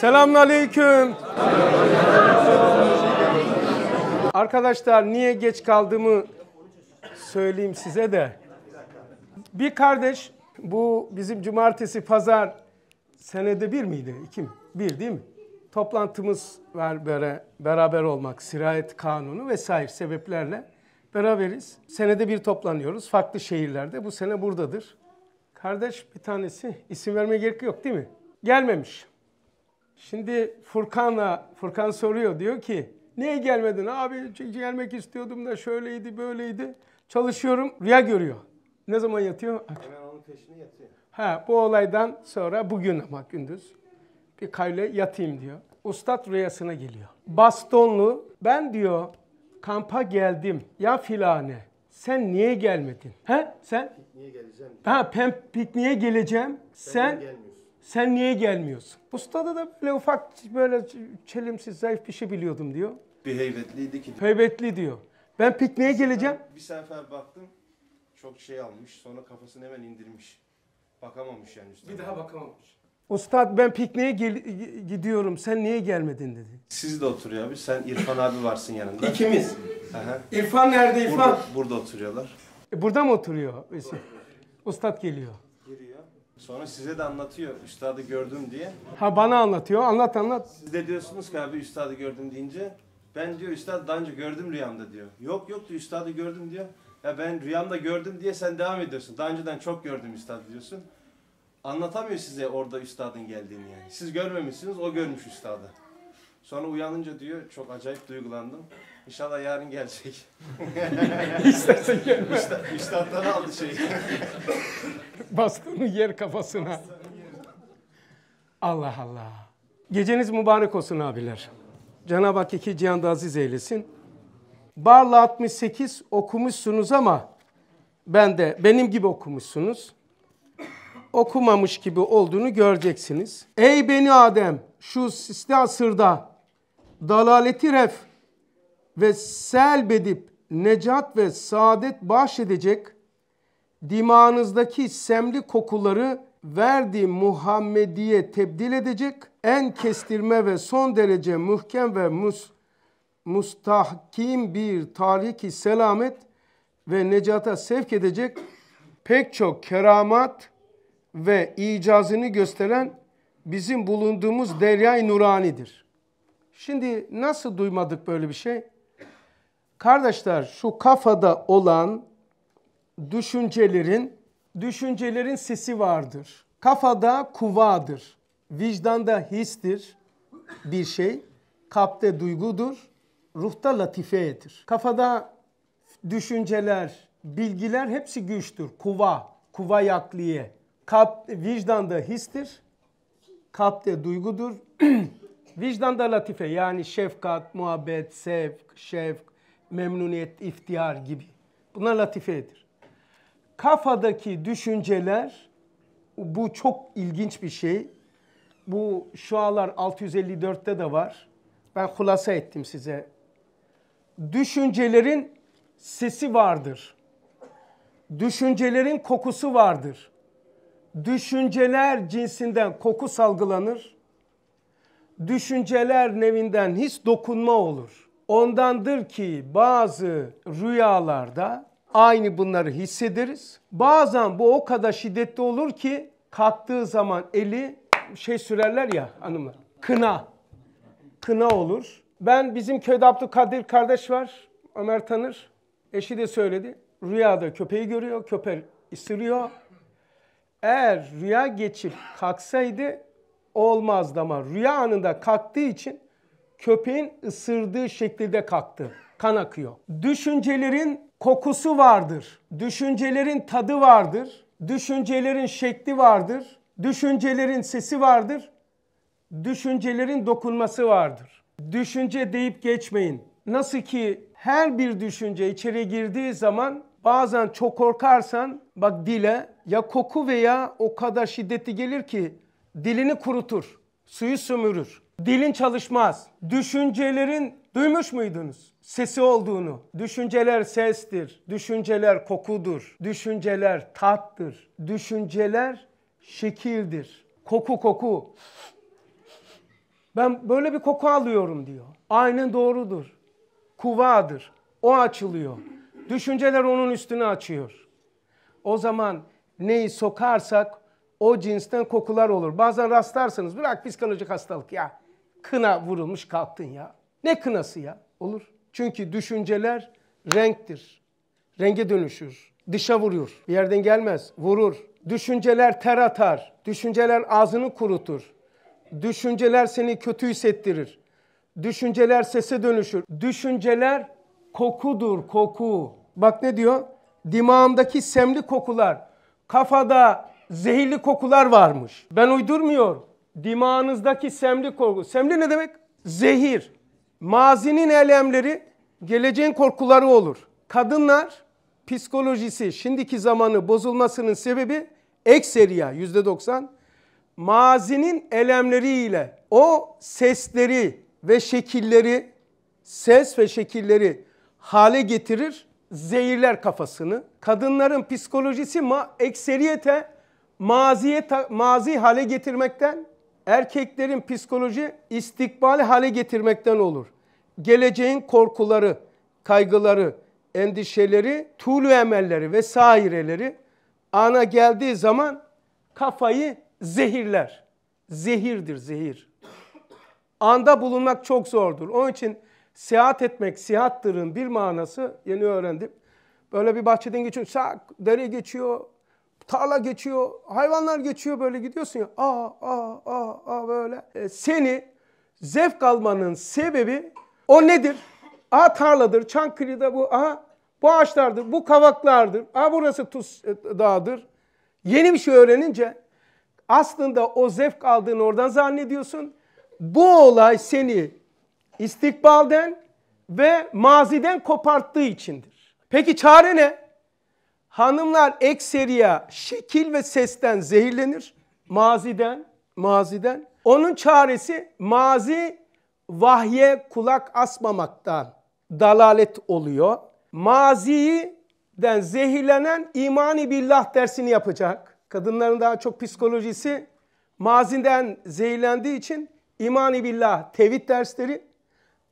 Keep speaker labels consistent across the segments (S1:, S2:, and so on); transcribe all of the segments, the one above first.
S1: Selamun Arkadaşlar niye geç kaldığımı söyleyeyim size de. Bir kardeş bu bizim cumartesi pazar senede bir miydi? İki mi? Bir değil mi? Toplantımız var böyle beraber olmak, sirayet kanunu vesaire sebeplerle beraberiz. Senede bir toplanıyoruz farklı şehirlerde. Bu sene buradadır. Kardeş bir tanesi isim vermeye gerek yok değil mi? Gelmemiş. Şimdi Furkanla Furkan soruyor diyor ki niye gelmedin? Abi Çünkü gelmek istiyordum da şöyleydi böyleydi. Çalışıyorum rüya görüyor. Ne zaman yatıyor? Hemen onun peşine yatıyor. Ha, bu olaydan sonra bugün ama gündüz bir kayle yatayım diyor. Ustad rüyasına geliyor. Bastonlu ben diyor kampa geldim ya filane. Sen niye gelmedin? He? Sen? Pikniğe geleceğim. Diyor. Ha pem pikniğe geleceğim. Sen, sen sen niye gelmiyorsun? Ustada da böyle ufak böyle çelimsiz zayıf bir şey biliyordum diyor. Bir heybetliydi ki. Heybetli diyor. Ben pikniğe geleceğim. Bir sefer baktım çok şey almış sonra kafasını hemen indirmiş. Bakamamış yani üstüne. Bir daha bakamamış. Ustad ben pikniğe gel- gidiyorum sen niye gelmedin dedi. Siz de oturuyor abi. Sen İrfan abi varsın yanında. İkimiz. Aha. İrfan nerede İrfan? Burada, burada oturuyorlar. E, burada mı oturuyor? Ustad geliyor. Sonra size de anlatıyor üstadı gördüm diye. Ha bana anlatıyor. Anlat anlat. Siz de diyorsunuz ki abi üstadı gördüm deyince ben diyor üstadı daha önce gördüm rüyamda diyor. Yok yok diyor üstadı gördüm diyor. Ya ben rüyamda gördüm diye sen devam ediyorsun. Daha önceden çok gördüm üstadı diyorsun. Anlatamıyor size orada üstadın geldiğini yani. Siz görmemişsiniz o görmüş üstadı. Sonra uyanınca diyor çok acayip duygulandım. İnşallah yarın gelecek. İstersen gelme. Üstad'dan aldı şeyi. Bastığını yer kafasına. Allah Allah. Geceniz mübarek olsun abiler. Cenab-ı Hak iki cihanda aziz eylesin. Bağla 68 okumuşsunuz ama ben de benim gibi okumuşsunuz. Okumamış gibi olduğunu göreceksiniz. Ey beni Adem şu siste asırda dalaleti ref ve selbedip necat ve saadet bahşedecek dimağınızdaki semli kokuları verdi Muhammediye tebdil edecek. En kestirme ve son derece muhkem ve mus, mustahkim bir tariki selamet ve necata sevk edecek pek çok keramat ve icazını gösteren bizim bulunduğumuz derya nuranidir. Şimdi nasıl duymadık böyle bir şey? Kardeşler şu kafada olan düşüncelerin, düşüncelerin sesi vardır. Kafada kuvadır, vicdanda histir bir şey, kalpte duygudur, ruhta latifedir. Kafada düşünceler, bilgiler hepsi güçtür, kuva, kuva yakliye. Kalp, vicdanda histir, kalpte duygudur, vicdanda latife yani şefkat, muhabbet, sevk, şefk, memnuniyet, iftihar gibi. Bunlar latifedir kafadaki düşünceler bu çok ilginç bir şey. Bu şualar 654'te de var. Ben hulasa ettim size. Düşüncelerin sesi vardır. Düşüncelerin kokusu vardır. Düşünceler cinsinden koku salgılanır. Düşünceler nevinden his dokunma olur. Ondandır ki bazı rüyalarda aynı bunları hissederiz. Bazen bu o kadar şiddetli olur ki kalktığı zaman eli şey sürerler ya hanımlar. Kına. Kına olur. Ben bizim köyde Abdülkadir kardeş var. Ömer tanır. Eşi de söyledi. Rüyada köpeği görüyor. Köpek ısırıyor. Eğer rüya geçip kalksaydı olmazdı ama rüya anında kalktığı için köpeğin ısırdığı şekilde kalktı. Kan akıyor. Düşüncelerin kokusu vardır. Düşüncelerin tadı vardır. Düşüncelerin şekli vardır. Düşüncelerin sesi vardır. Düşüncelerin dokunması vardır. Düşünce deyip geçmeyin. Nasıl ki her bir düşünce içeri girdiği zaman bazen çok korkarsan bak dile ya koku veya o kadar şiddeti gelir ki dilini kurutur, suyu sömürür. Dilin çalışmaz. Düşüncelerin duymuş muydunuz? sesi olduğunu. Düşünceler sestir, düşünceler kokudur, düşünceler tattır, düşünceler şekildir. Koku koku. Ben böyle bir koku alıyorum diyor. Aynen doğrudur. Kuvadır. O açılıyor. Düşünceler onun üstünü açıyor. O zaman neyi sokarsak o cinsten kokular olur. Bazen rastlarsınız bırak psikolojik hastalık ya. Kına vurulmuş kalktın ya. Ne kınası ya? Olur. Çünkü düşünceler renktir. Renge dönüşür. Dışa vuruyor, Bir yerden gelmez. Vurur. Düşünceler ter atar. Düşünceler ağzını kurutur. Düşünceler seni kötü hissettirir. Düşünceler sese dönüşür. Düşünceler kokudur, koku. Bak ne diyor? Dimağımdaki semli kokular, kafada zehirli kokular varmış. Ben uydurmuyorum. Dimağınızdaki semli koku. Semli ne demek? Zehir. Mazinin elemleri geleceğin korkuları olur. Kadınlar psikolojisi şimdiki zamanı bozulmasının sebebi ekseriya yüzde doksan mazinin elemleriyle o sesleri ve şekilleri ses ve şekilleri hale getirir zehirler kafasını. Kadınların psikolojisi ma ekseriyete maziye mazi hale getirmekten erkeklerin psikoloji istikbali hale getirmekten olur geleceğin korkuları, kaygıları, endişeleri, tuğlu emelleri vesaireleri ana geldiği zaman kafayı zehirler. Zehirdir zehir. Anda bulunmak çok zordur. Onun için seyahat etmek, seyahattırın bir manası yeni öğrendim. Böyle bir bahçeden geçiyor, sak, dere geçiyor, tarla geçiyor, hayvanlar geçiyor böyle gidiyorsun ya. Aa, aa, aa, aa böyle. E, seni zevk almanın sebebi o nedir? A tarladır, Çankırı'da bu A bu ağaçlardır, bu kavaklardır, A burası Tuz e, Dağı'dır. Yeni bir şey öğrenince aslında o zevk aldığını oradan zannediyorsun. Bu olay seni istikbalden ve maziden koparttığı içindir. Peki çare ne? Hanımlar ekseriya şekil ve sesten zehirlenir. Maziden, maziden. Onun çaresi mazi vahye kulak asmamaktan dalalet oluyor. Maziden zehirlenen imani billah dersini yapacak. Kadınların daha çok psikolojisi mazinden zehirlendiği için imani billah tevhid dersleri,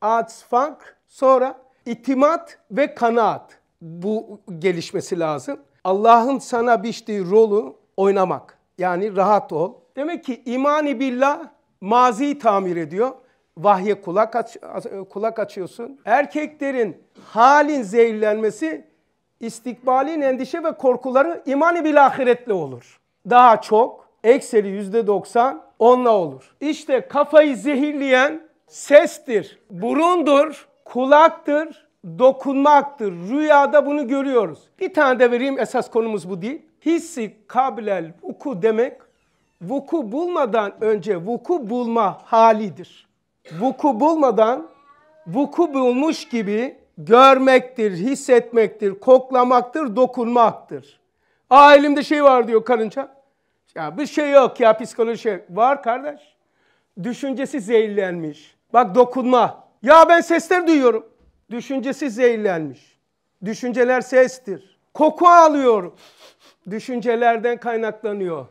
S1: atsfank, sonra itimat ve kanaat bu gelişmesi lazım. Allah'ın sana biçtiği rolü oynamak. Yani rahat ol. Demek ki imani billah maziyi tamir ediyor vahye kulak, aç, e, kulak açıyorsun. Erkeklerin halin zehirlenmesi istikbalin endişe ve korkuları imani bil ahiretle olur. Daha çok ekseri yüzde doksan onla olur. İşte kafayı zehirleyen sestir, burundur, kulaktır, dokunmaktır. Rüyada bunu görüyoruz. Bir tane de vereyim esas konumuz bu değil. Hissi kabilel vuku demek vuku bulmadan önce vuku bulma halidir vuku bulmadan vuku bulmuş gibi görmektir, hissetmektir, koklamaktır, dokunmaktır. Aa elimde şey var diyor karınca. Ya bir şey yok ya psikoloji şey. Var kardeş. Düşüncesi zehirlenmiş. Bak dokunma. Ya ben sesler duyuyorum. Düşüncesi zehirlenmiş. Düşünceler sestir. Koku alıyorum. Düşüncelerden kaynaklanıyor.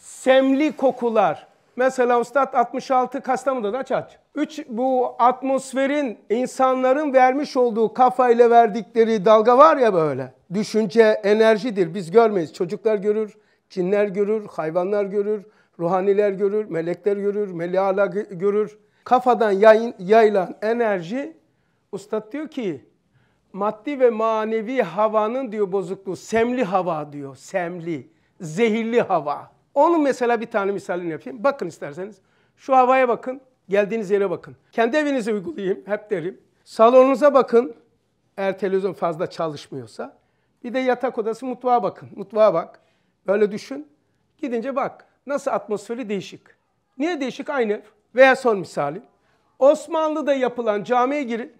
S1: Semli kokular. Mesela Üstad 66 Kastamonu'da aç aç. Üç, bu atmosferin insanların vermiş olduğu kafayla verdikleri dalga var ya böyle. Düşünce enerjidir. Biz görmeyiz. Çocuklar görür, cinler görür, hayvanlar görür, ruhaniler görür, melekler görür, meliala görür. Kafadan yayın, yayılan enerji Üstad diyor ki maddi ve manevi havanın diyor bozukluğu semli hava diyor. Semli, zehirli hava. Onun mesela bir tane misalini yapayım. Bakın isterseniz. Şu havaya bakın. Geldiğiniz yere bakın. Kendi evinizi uygulayayım. Hep derim. Salonunuza bakın. Eğer televizyon fazla çalışmıyorsa. Bir de yatak odası mutfağa bakın. Mutfağa bak. Böyle düşün. Gidince bak. Nasıl atmosferi değişik. Niye değişik? Aynı. Veya son misali. Osmanlı'da yapılan camiye girin.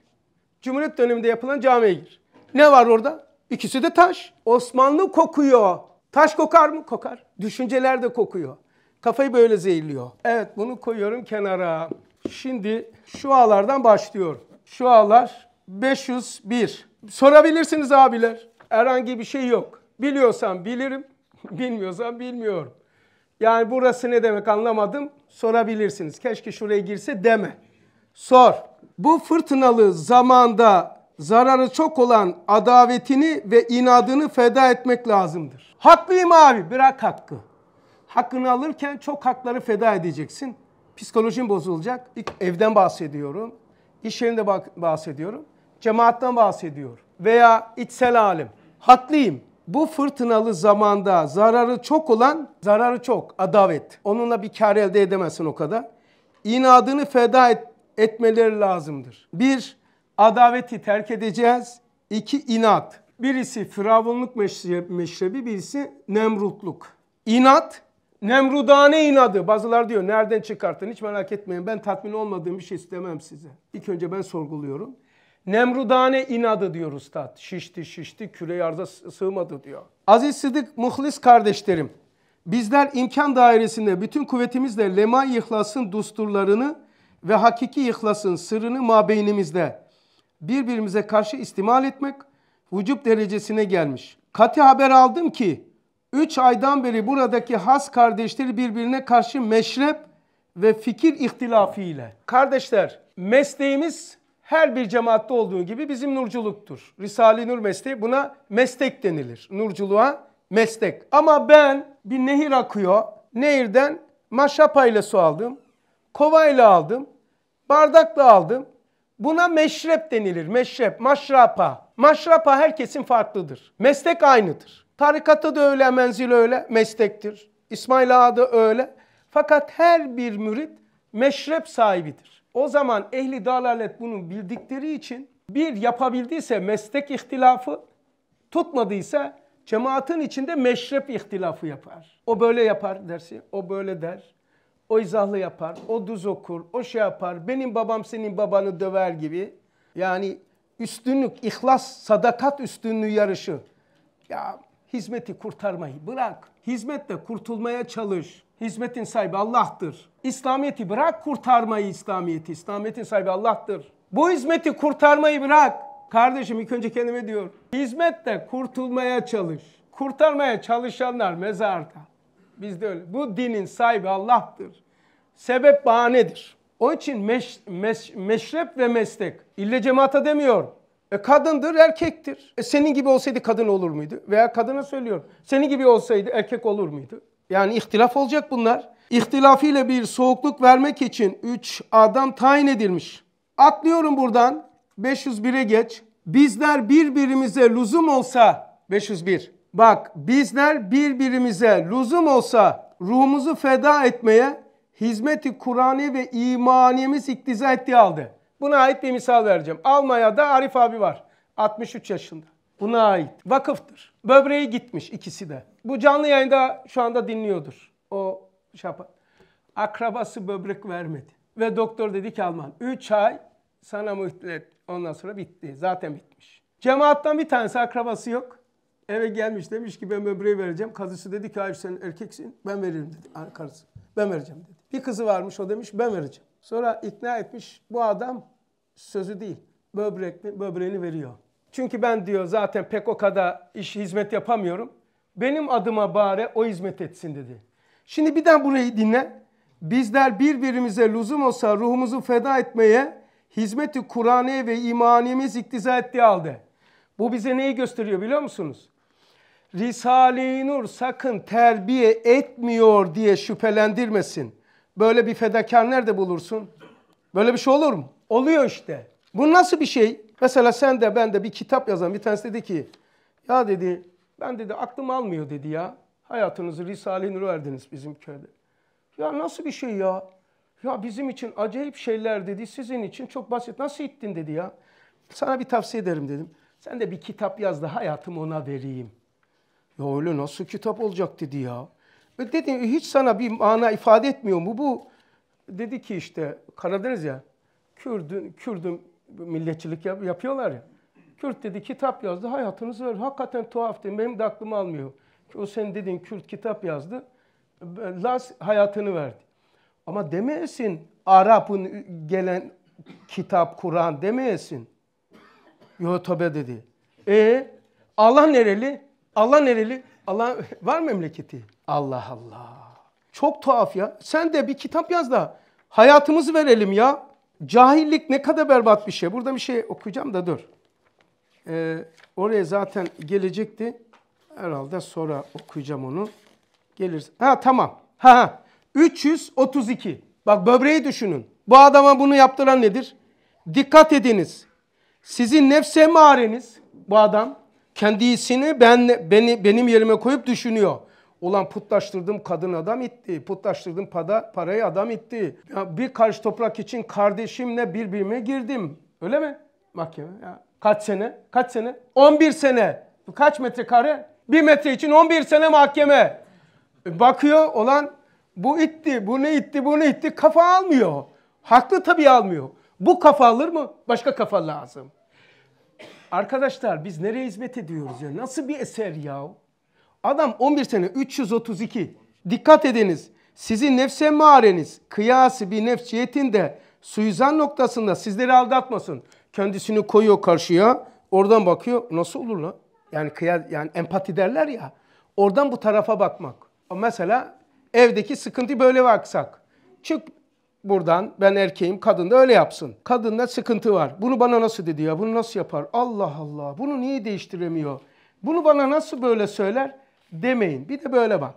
S1: Cumhuriyet döneminde yapılan camiye gir. Ne var orada? İkisi de taş. Osmanlı kokuyor. Taş kokar mı? Kokar. Düşünceler de kokuyor. Kafayı böyle zehirliyor. Evet bunu koyuyorum kenara. Şimdi şu ağlardan başlıyorum. Şu ağlar 501. Sorabilirsiniz abiler. Herhangi bir şey yok. Biliyorsam bilirim, bilmiyorsam bilmiyorum. Yani burası ne demek anlamadım. Sorabilirsiniz. Keşke şuraya girse deme. Sor. Bu fırtınalı zamanda zararı çok olan adavetini ve inadını feda etmek lazımdır. Haklıyım abi bırak hakkı. Hakkını alırken çok hakları feda edeceksin. Psikolojin bozulacak. İlk evden bahsediyorum. İş yerinde bahsediyorum. Cemaatten bahsediyor. Veya içsel alim. Haklıyım. Bu fırtınalı zamanda zararı çok olan, zararı çok, adavet. Onunla bir kar elde edemezsin o kadar. İnadını feda et, etmeleri lazımdır. Bir, adaveti terk edeceğiz. İki inat. Birisi firavunluk meşrebi, birisi nemrutluk. İnat, nemrudane inadı. Bazılar diyor nereden çıkarttın hiç merak etmeyin ben tatmin olmadığım bir şey istemem size. İlk önce ben sorguluyorum. Nemrudane inadı diyor üstad. Şişti şişti küre arza sığmadı diyor. Aziz Sıdık muhlis kardeşlerim. Bizler imkan dairesinde bütün kuvvetimizle lema ihlasın dusturlarını ve hakiki ihlasın sırrını mabeynimizde birbirimize karşı istimal etmek vücut derecesine gelmiş. Kati haber aldım ki 3 aydan beri buradaki has kardeşleri birbirine karşı meşrep ve fikir ihtilafı ile. Kardeşler mesleğimiz her bir cemaatte olduğu gibi bizim nurculuktur. Risale-i Nur mesleği buna meslek denilir. Nurculuğa meslek. Ama ben bir nehir akıyor. Nehirden maşapayla su aldım. Kova ile aldım. Bardakla aldım. Buna meşrep denilir. Meşrep, maşrapa. Maşrapa herkesin farklıdır. Meslek aynıdır. Tarikatı da öyle, menzil öyle, meslektir. İsmail Ağa da öyle. Fakat her bir mürit meşrep sahibidir. O zaman ehli dalalet bunu bildikleri için bir yapabildiyse meslek ihtilafı, tutmadıysa cemaatin içinde meşrep ihtilafı yapar. O böyle yapar dersi, o böyle der. O izahlı yapar, o düz okur, o şey yapar. Benim babam senin babanı döver gibi. Yani üstünlük, ihlas, sadakat üstünlüğü yarışı. Ya hizmeti kurtarmayı bırak. Hizmetle kurtulmaya çalış. Hizmetin sahibi Allah'tır. İslamiyeti bırak kurtarmayı İslamiyeti. İslamiyetin sahibi Allah'tır. Bu hizmeti kurtarmayı bırak. Kardeşim ilk önce kendime diyor. Hizmetle kurtulmaya çalış. Kurtarmaya çalışanlar mezarda. Biz de öyle. Bu dinin sahibi Allah'tır. Sebep bahanedir. Onun için meş, meş, meşrep ve meslek. İlle cemaata demiyor. E kadındır, erkektir. E senin gibi olsaydı kadın olur muydu? Veya kadına söylüyor. Senin gibi olsaydı erkek olur muydu? Yani ihtilaf olacak bunlar. İhtilafiyle bir soğukluk vermek için 3 adam tayin edilmiş. Atlıyorum buradan. 501'e geç. Bizler birbirimize lüzum olsa 501 Bak bizler birbirimize lüzum olsa ruhumuzu feda etmeye hizmeti Kur'an'ı ve imaniyemiz iktiza ettiği halde. Buna ait bir misal vereceğim. Almanya'da Arif abi var. 63 yaşında. Buna ait. Vakıftır. Böbreği gitmiş ikisi de. Bu canlı yayında şu anda dinliyordur. O şapa. Şey akrabası böbrek vermedi. Ve doktor dedi ki Alman 3 ay sana mühlet. Ondan sonra bitti. Zaten bitmiş. Cemaattan bir tanesi akrabası yok. Eve gelmiş demiş ki ben böbreği vereceğim. Kadısı dedi ki hayır sen erkeksin ben veririm dedi. Yani karısı ben vereceğim dedi. Bir kızı varmış o demiş ben vereceğim. Sonra ikna etmiş bu adam sözü değil böbrek, böbreğini veriyor. Çünkü ben diyor zaten pek o kadar iş hizmet yapamıyorum. Benim adıma bari o hizmet etsin dedi. Şimdi bir daha burayı dinle. Bizler birbirimize lüzum olsa ruhumuzu feda etmeye hizmeti Kur'an'ı ve imanimiz iktiza ettiği halde. Bu bize neyi gösteriyor biliyor musunuz? Risale-i Nur sakın terbiye etmiyor diye şüphelendirmesin. Böyle bir fedakar nerede bulursun? Böyle bir şey olur mu? Oluyor işte. Bu nasıl bir şey? Mesela sen de ben de bir kitap yazan bir tanesi dedi ki ya dedi ben dedi aklım almıyor dedi ya. Hayatınızı Risale-i Nur verdiniz bizim köyde. Ya nasıl bir şey ya? Ya bizim için acayip şeyler dedi. Sizin için çok basit. Nasıl ittin dedi ya. Sana bir tavsiye ederim dedim. Sen de bir kitap yaz da hayatımı ona vereyim. Ya öyle nasıl kitap olacak dedi ya. Ve dedim hiç sana bir mana ifade etmiyor mu bu? Dedi ki işte Karadeniz ya Kürdün, Kürdün milletçilik yap, yapıyorlar ya. Kürt dedi kitap yazdı hayatınız var. Hakikaten tuhaf dedim benim de aklım almıyor. O sen dediğin Kürt kitap yazdı. Las hayatını verdi. Ama demeyesin Arap'ın gelen kitap, Kur'an demeyesin. Yo tabi dedi. E Allah nereli? Allah nereli? Allah var memleketi. Allah Allah. Çok tuhaf ya. Sen de bir kitap yaz da hayatımızı verelim ya. Cahillik ne kadar berbat bir şey. Burada bir şey okuyacağım da dur. Ee, oraya zaten gelecekti. Herhalde sonra okuyacağım onu. Geliriz. Ha tamam. Ha ha. 332. Bak böbreği düşünün. Bu adama bunu yaptıran nedir? Dikkat ediniz. Sizin nefse mareniz bu adam kendisini ben beni benim yerime koyup düşünüyor. Ulan putlaştırdım kadın adam itti. Putlaştırdım para, parayı adam itti. Ya bir karşı toprak için kardeşimle birbirime girdim. Öyle mi? Mahkeme. Ya. Kaç sene? Kaç sene? 11 sene. Kaç metrekare? Bir metre için 11 sene mahkeme. E, bakıyor olan bu itti, bu ne itti, bu ne itti kafa almıyor. Haklı tabii almıyor. Bu kafa alır mı? Başka kafa lazım. Arkadaşlar biz nereye hizmet ediyoruz ya? Nasıl bir eser ya? Adam 11 sene 332. Dikkat ediniz. Sizin nefse mareniz kıyası bir nefsiyetin de suizan noktasında sizleri aldatmasın. Kendisini koyuyor karşıya. Oradan bakıyor. Nasıl olur lan? Yani kıyas, yani empati derler ya. Oradan bu tarafa bakmak. Mesela evdeki sıkıntı böyle baksak. Çık buradan ben erkeğim kadın da öyle yapsın. Kadında sıkıntı var. Bunu bana nasıl dedi ya bunu nasıl yapar? Allah Allah bunu niye değiştiremiyor? Bunu bana nasıl böyle söyler? Demeyin. Bir de böyle bak.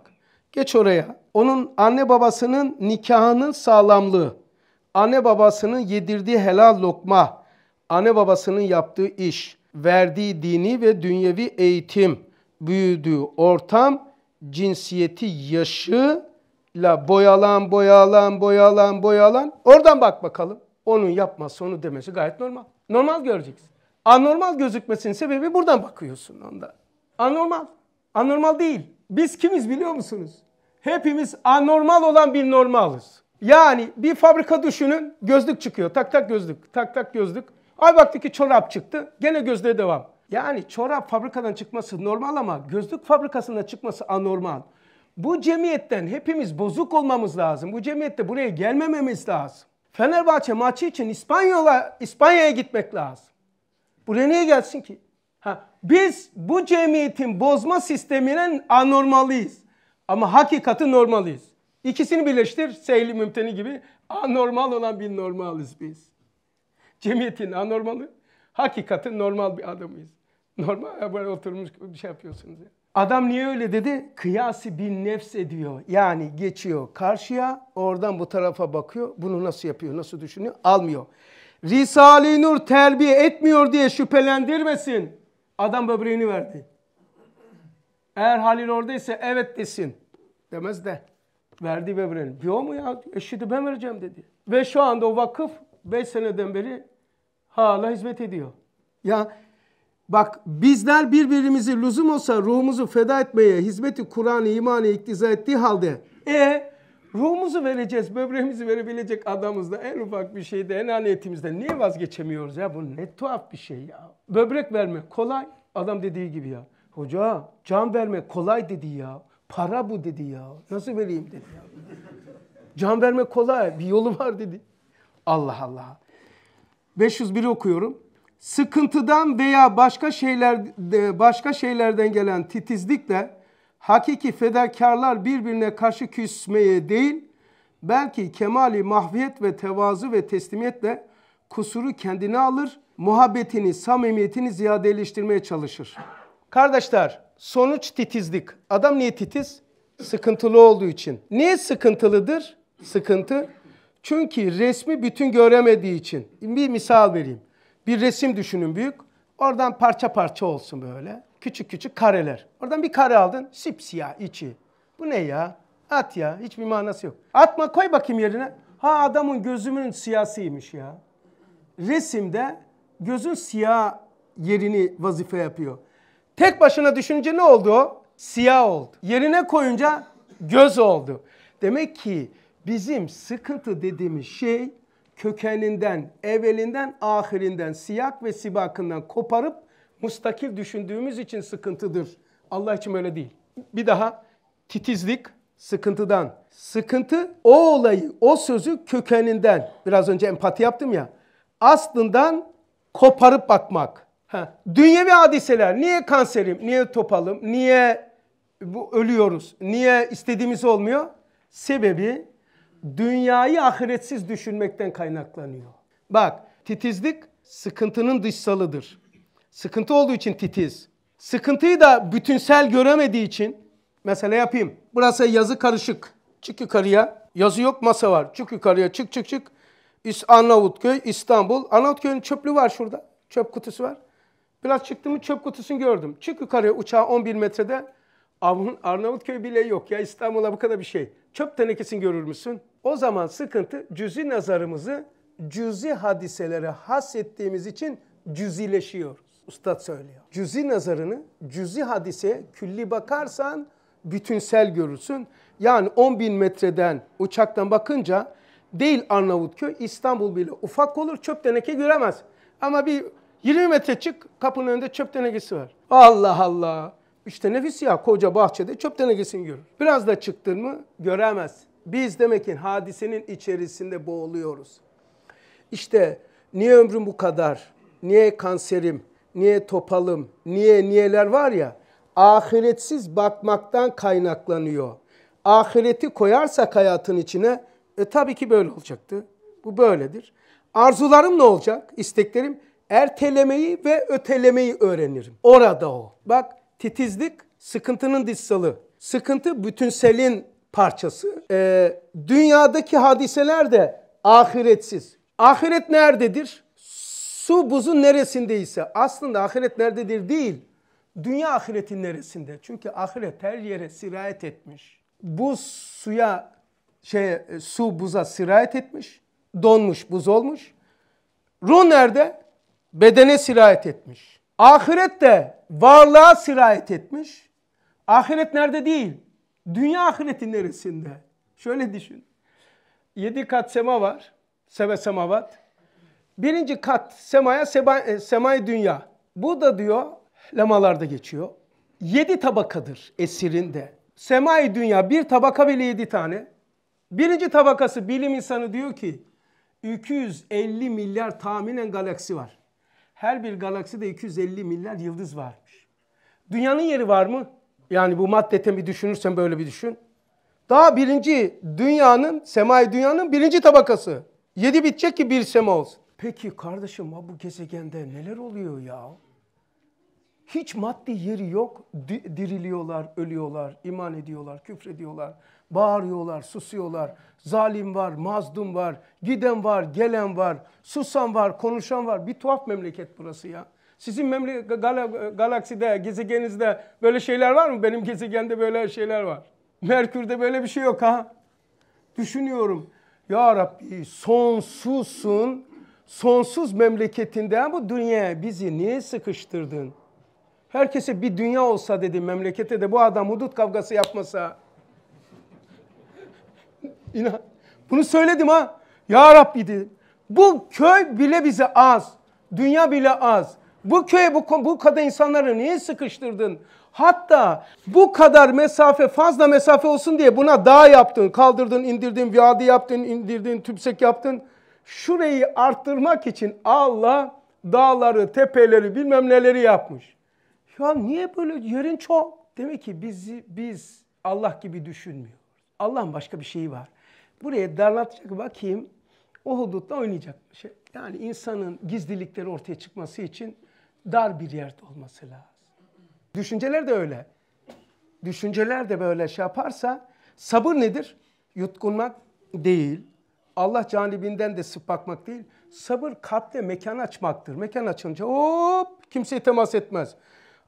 S1: Geç oraya. Onun anne babasının nikahının sağlamlığı, anne babasının yedirdiği helal lokma, anne babasının yaptığı iş, verdiği dini ve dünyevi eğitim, büyüdüğü ortam, cinsiyeti, yaşı, la boyalan, boyalan, boyalan, boyalan. Oradan bak bakalım. Onun yapması, onu demesi gayet normal. Normal göreceksin. Anormal gözükmesinin sebebi buradan bakıyorsun onda. Anormal. Anormal değil. Biz kimiz biliyor musunuz? Hepimiz anormal olan bir normalız. Yani bir fabrika düşünün gözlük çıkıyor. Tak tak gözlük, tak tak gözlük. Ay baktı ki çorap çıktı. Gene gözlüğe devam. Yani çorap fabrikadan çıkması normal ama gözlük fabrikasından çıkması anormal bu cemiyetten hepimiz bozuk olmamız lazım. Bu cemiyette buraya gelmememiz lazım. Fenerbahçe maçı için İspanyol'a İspanya'ya gitmek lazım. Buraya niye gelsin ki? Ha, biz bu cemiyetin bozma sisteminin anormalıyız. Ama hakikati normalıyız. İkisini birleştir seyli mümteni gibi anormal olan bir normaliz biz. Cemiyetin anormalı, hakikatin normal bir adamıyız. Normal böyle oturmuş bir şey yapıyorsunuz. Yani. Adam niye öyle dedi? Kıyası bin nefs ediyor. Yani geçiyor karşıya, oradan bu tarafa bakıyor. Bunu nasıl yapıyor, nasıl düşünüyor? Almıyor. Risale-i Nur terbiye etmiyor diye şüphelendirmesin. Adam böbreğini verdi. Eğer Halil oradaysa evet desin. Demez de. Verdi böbreğini. Yok mu ya? Eşidi ben vereceğim dedi. Ve şu anda o vakıf 5 seneden beri hala hizmet ediyor. Ya Bak bizler birbirimizi lüzum olsa ruhumuzu feda etmeye, hizmeti Kur'an'ı imanı iktiza ettiği halde e ruhumuzu vereceğiz, böbreğimizi verebilecek adamızda en ufak bir şeyde, enaniyetimizde niye vazgeçemiyoruz ya? Bu ne tuhaf bir şey ya. Böbrek vermek kolay. Adam dediği gibi ya. Hoca can vermek kolay dedi ya. Para bu dedi ya. Nasıl vereyim dedi ya. Can vermek kolay. Bir yolu var dedi. Allah Allah. 501'i okuyorum sıkıntıdan veya başka şeyler e, başka şeylerden gelen titizlikle hakiki fedakarlar birbirine karşı küsmeye değil, belki kemali mahviyet ve tevazu ve teslimiyetle kusuru kendine alır, muhabbetini, samimiyetini ziyadeleştirmeye çalışır. Kardeşler, sonuç titizlik. Adam niye titiz? Sıkıntılı olduğu için. Niye sıkıntılıdır? Sıkıntı. Çünkü resmi bütün göremediği için. Bir misal vereyim. Bir resim düşünün büyük. Oradan parça parça olsun böyle. Küçük küçük kareler. Oradan bir kare aldın. Sipsiyah içi. Bu ne ya? At ya. Hiçbir manası yok. Atma koy bakayım yerine. Ha adamın gözümün siyasiymiş ya. Resimde gözün siyah yerini vazife yapıyor. Tek başına düşünce ne oldu o? Siyah oldu. Yerine koyunca göz oldu. Demek ki bizim sıkıntı dediğimiz şey kökeninden, evvelinden, ahirinden, siyak ve sibakından koparıp mustakil düşündüğümüz için sıkıntıdır. Allah için öyle değil. Bir daha titizlik sıkıntıdan. Sıkıntı o olayı, o sözü kökeninden. Biraz önce empati yaptım ya. Aslından koparıp bakmak. Ha. Dünyevi hadiseler. Niye kanserim? Niye topalım? Niye bu ölüyoruz? Niye istediğimiz olmuyor? Sebebi dünyayı ahiretsiz düşünmekten kaynaklanıyor. Bak titizlik sıkıntının dışsalıdır. Sıkıntı olduğu için titiz. Sıkıntıyı da bütünsel göremediği için mesela yapayım. Burası yazı karışık. Çık yukarıya. Yazı yok masa var. Çık yukarıya çık çık çık. Arnavutköy, İstanbul. Arnavutköy'ün çöplüğü var şurada. Çöp kutusu var. Biraz çıktım çöp kutusunu gördüm. Çık yukarıya uçağa 11 metrede Arnavutköy bile yok ya İstanbul'a bu kadar bir şey. Çöp tenekesini görür müsün? O zaman sıkıntı cüzi nazarımızı cüzi hadiselere hassettiğimiz için cüzileşiyor. Ustad söylüyor. Cüzi nazarını cüzi hadise külli bakarsan bütünsel görürsün. Yani 10 bin metreden uçaktan bakınca değil Arnavutköy, İstanbul bile ufak olur çöp teneke göremez. Ama bir 20 metre çık kapının önünde çöp tenekesi var. Allah Allah. İşte nefis ya koca bahçede çöp tenekesini görür. Biraz da çıktın mı göremez. Biz demek ki hadisenin içerisinde boğuluyoruz. İşte niye ömrüm bu kadar? Niye kanserim? Niye topalım? Niye niyeler var ya? Ahiretsiz bakmaktan kaynaklanıyor. Ahireti koyarsak hayatın içine e tabii ki böyle olacaktı. Bu böyledir. Arzularım ne olacak? İsteklerim ertelemeyi ve ötelemeyi öğrenirim. Orada o. Bak titizlik sıkıntının dişsalı. Sıkıntı bütünselin parçası. Ee, dünyadaki hadiseler de ahiretsiz. Ahiret nerededir? Su buzun neresindeyse aslında ahiret nerededir değil. Dünya ahiretin neresinde? Çünkü ahiret her yere sirayet etmiş. Bu suya şey su buza sirayet etmiş. Donmuş, buz olmuş. Ruh nerede? Bedene sirayet etmiş. Ahiret de varlığa sirayet etmiş. Ahiret nerede değil? Dünya ahiretin neresinde? Şöyle düşün. Yedi kat sema var. Sebe semavat. Birinci kat semaya, seba, e, semay dünya. Bu da diyor, lemalarda geçiyor. Yedi tabakadır esirinde. Semai dünya bir tabaka bile yedi tane. Birinci tabakası bilim insanı diyor ki 250 milyar tahminen galaksi var. Her bir galakside 250 milyar yıldız varmış. Dünyanın yeri var mı? Yani bu maddeten bir düşünürsen böyle bir düşün. Daha birinci dünyanın, semai dünyanın birinci tabakası. Yedi bitecek ki bir sema olsun. Peki kardeşim ha bu gezegende neler oluyor ya? Hiç maddi yeri yok. diriliyorlar, ölüyorlar, iman ediyorlar, küfrediyorlar, bağırıyorlar, susuyorlar. Zalim var, mazlum var, giden var, gelen var, susan var, konuşan var. Bir tuhaf memleket burası ya. Sizin memle gal galakside, gezegeninizde böyle şeyler var mı? Benim gezegende böyle şeyler var. Merkür'de böyle bir şey yok ha. Düşünüyorum. Ya Rabbi sonsuzsun. Sonsuz memleketinden bu dünya bizi niye sıkıştırdın? Herkese bir dünya olsa dedi memlekete de bu adam hudut kavgası yapmasa. İnan. Bunu söyledim ha. Ya Rabbi dedim. Bu köy bile bize az. Dünya bile az. Bu köye bu, bu kadar insanları niye sıkıştırdın? Hatta bu kadar mesafe fazla mesafe olsun diye buna dağ yaptın, kaldırdın, indirdin, viadi yaptın, indirdin, tüpsek yaptın. Şurayı arttırmak için Allah dağları, tepeleri bilmem neleri yapmış. Ya niye böyle yerin çok? Demek ki bizi, biz Allah gibi düşünmüyor. Allah'ın başka bir şeyi var. Buraya darlatacak bakayım o hudutla oynayacak. Şey, yani insanın gizlilikleri ortaya çıkması için dar bir yerde olması lazım. Düşünceler de öyle. Düşünceler de böyle şey yaparsa sabır nedir? Yutkunmak değil. Allah canibinden de sık bakmak değil. Sabır kalpte mekan açmaktır. Mekan açınca hop kimseye temas etmez.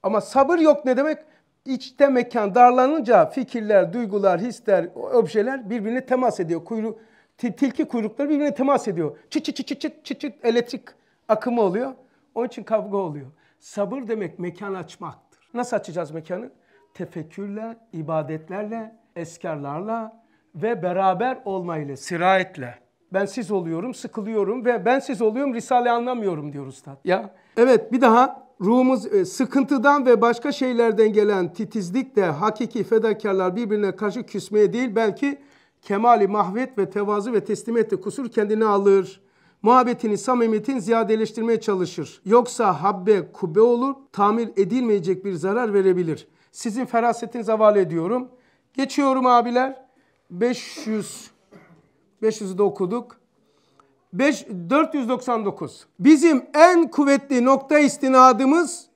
S1: Ama sabır yok ne demek? İçte mekan darlanınca fikirler, duygular, hisler, objeler birbirine temas ediyor. Kuyru, tilki kuyrukları birbirine temas ediyor. Çıt çıt çıt çıt çıt çıt elektrik akımı oluyor. Onun için kavga oluyor. Sabır demek mekan açmaktır. Nasıl açacağız mekanı? Tefekkürle, ibadetlerle, eskarlarla ve beraber olmayla, sirayetle. Ben siz oluyorum, sıkılıyorum ve ben siz oluyorum, Risale anlamıyorum diyor Üstad. Ya. Evet bir daha ruhumuz e, sıkıntıdan ve başka şeylerden gelen titizlik de hakiki fedakarlar birbirine karşı küsmeye değil belki kemali mahvet ve tevazu ve teslimiyetle kusur kendine alır muhabbetini, samimiyetini ziyadeleştirmeye çalışır. Yoksa habbe kubbe olur, tamir edilmeyecek bir zarar verebilir. Sizin ferasetinize havale ediyorum. Geçiyorum abiler. 500 500'ü de okuduk. 5, 499. Bizim en kuvvetli nokta istinadımız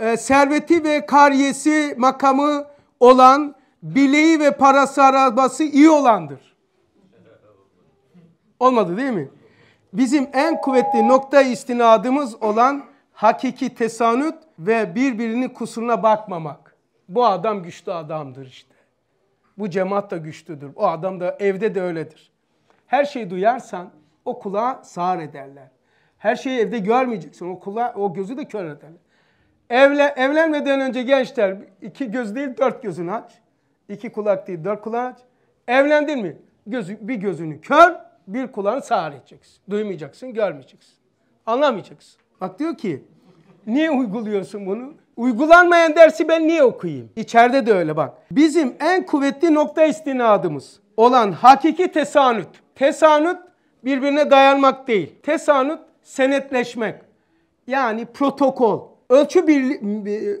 S1: e, serveti ve kariyesi makamı olan bileği ve parası arabası iyi olandır. Olmadı değil mi? bizim en kuvvetli nokta istinadımız olan hakiki tesanüt ve birbirini kusuruna bakmamak. Bu adam güçlü adamdır işte. Bu cemaat da güçlüdür. O adam da evde de öyledir. Her şeyi duyarsan o kulağa sağır ederler. Her şeyi evde görmeyeceksin. O kulağı o gözü de kör ederler. Evle, evlenmeden önce gençler iki göz değil dört gözün aç. İki kulak değil dört kulak aç. Evlendin mi? Gözü, bir gözünü kör, bir kulağını sağır edeceksin. Duymayacaksın, görmeyeceksin. Anlamayacaksın. Bak diyor ki, niye uyguluyorsun bunu? Uygulanmayan dersi ben niye okuyayım? İçeride de öyle bak. Bizim en kuvvetli nokta istinadımız olan hakiki tesanüt. Tesanüt birbirine dayanmak değil. Tesanüt senetleşmek. Yani protokol. Ölçü bir,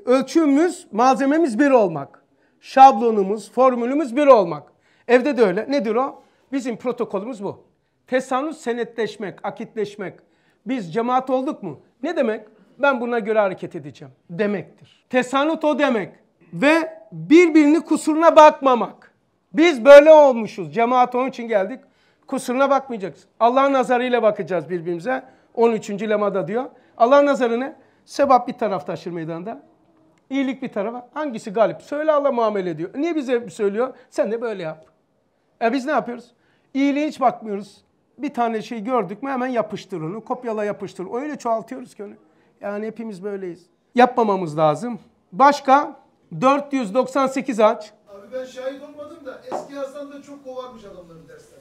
S1: ölçümüz, malzememiz bir olmak. Şablonumuz, formülümüz bir olmak. Evde de öyle. Nedir o? Bizim protokolümüz bu. Tesanüs senetleşmek, akitleşmek. Biz cemaat olduk mu? Ne demek? Ben buna göre hareket edeceğim demektir. Tesanüt o demek. Ve birbirini kusuruna bakmamak. Biz böyle olmuşuz. Cemaat onun için geldik. Kusuruna bakmayacaksın. Allah'ın nazarıyla bakacağız birbirimize. 13. lemada diyor. Allah'ın nazarı ne? Sebap bir taraf aşırı meydanda. İyilik bir tarafa. Hangisi galip? Söyle Allah muamele diyor. Niye bize söylüyor? Sen de böyle yap. E biz ne yapıyoruz? İyiliğe hiç bakmıyoruz bir tane şey gördük mü hemen yapıştır onu. Kopyala yapıştır. Öyle çoğaltıyoruz ki onu. Yani hepimiz böyleyiz. Yapmamamız lazım. Başka 498 aç. Abi ben şahit olmadım da eski Hasan'da çok kovarmış adamları dersten.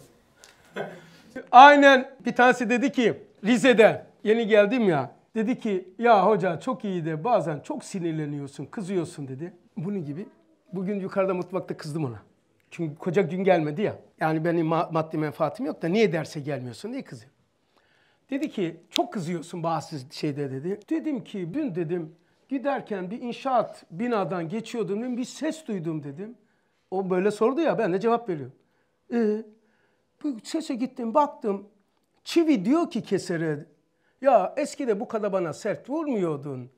S1: Aynen bir tanesi dedi ki Rize'de yeni geldim ya. Dedi ki ya hoca çok iyi de bazen çok sinirleniyorsun kızıyorsun dedi. Bunun gibi. Bugün yukarıda mutfakta kızdım ona. Çünkü koca dün gelmedi ya. Yani benim maddi menfaatim yok da niye derse gelmiyorsun diye kızıyor. Dedi ki çok kızıyorsun bazı şeyde dedi. Dedim ki dün dedim giderken bir inşaat binadan geçiyordum dedim bir ses duydum dedim. O böyle sordu ya ben de cevap veriyorum. Ee, bu sese gittim baktım çivi diyor ki kesere ya eskide bu kadar bana sert vurmuyordun.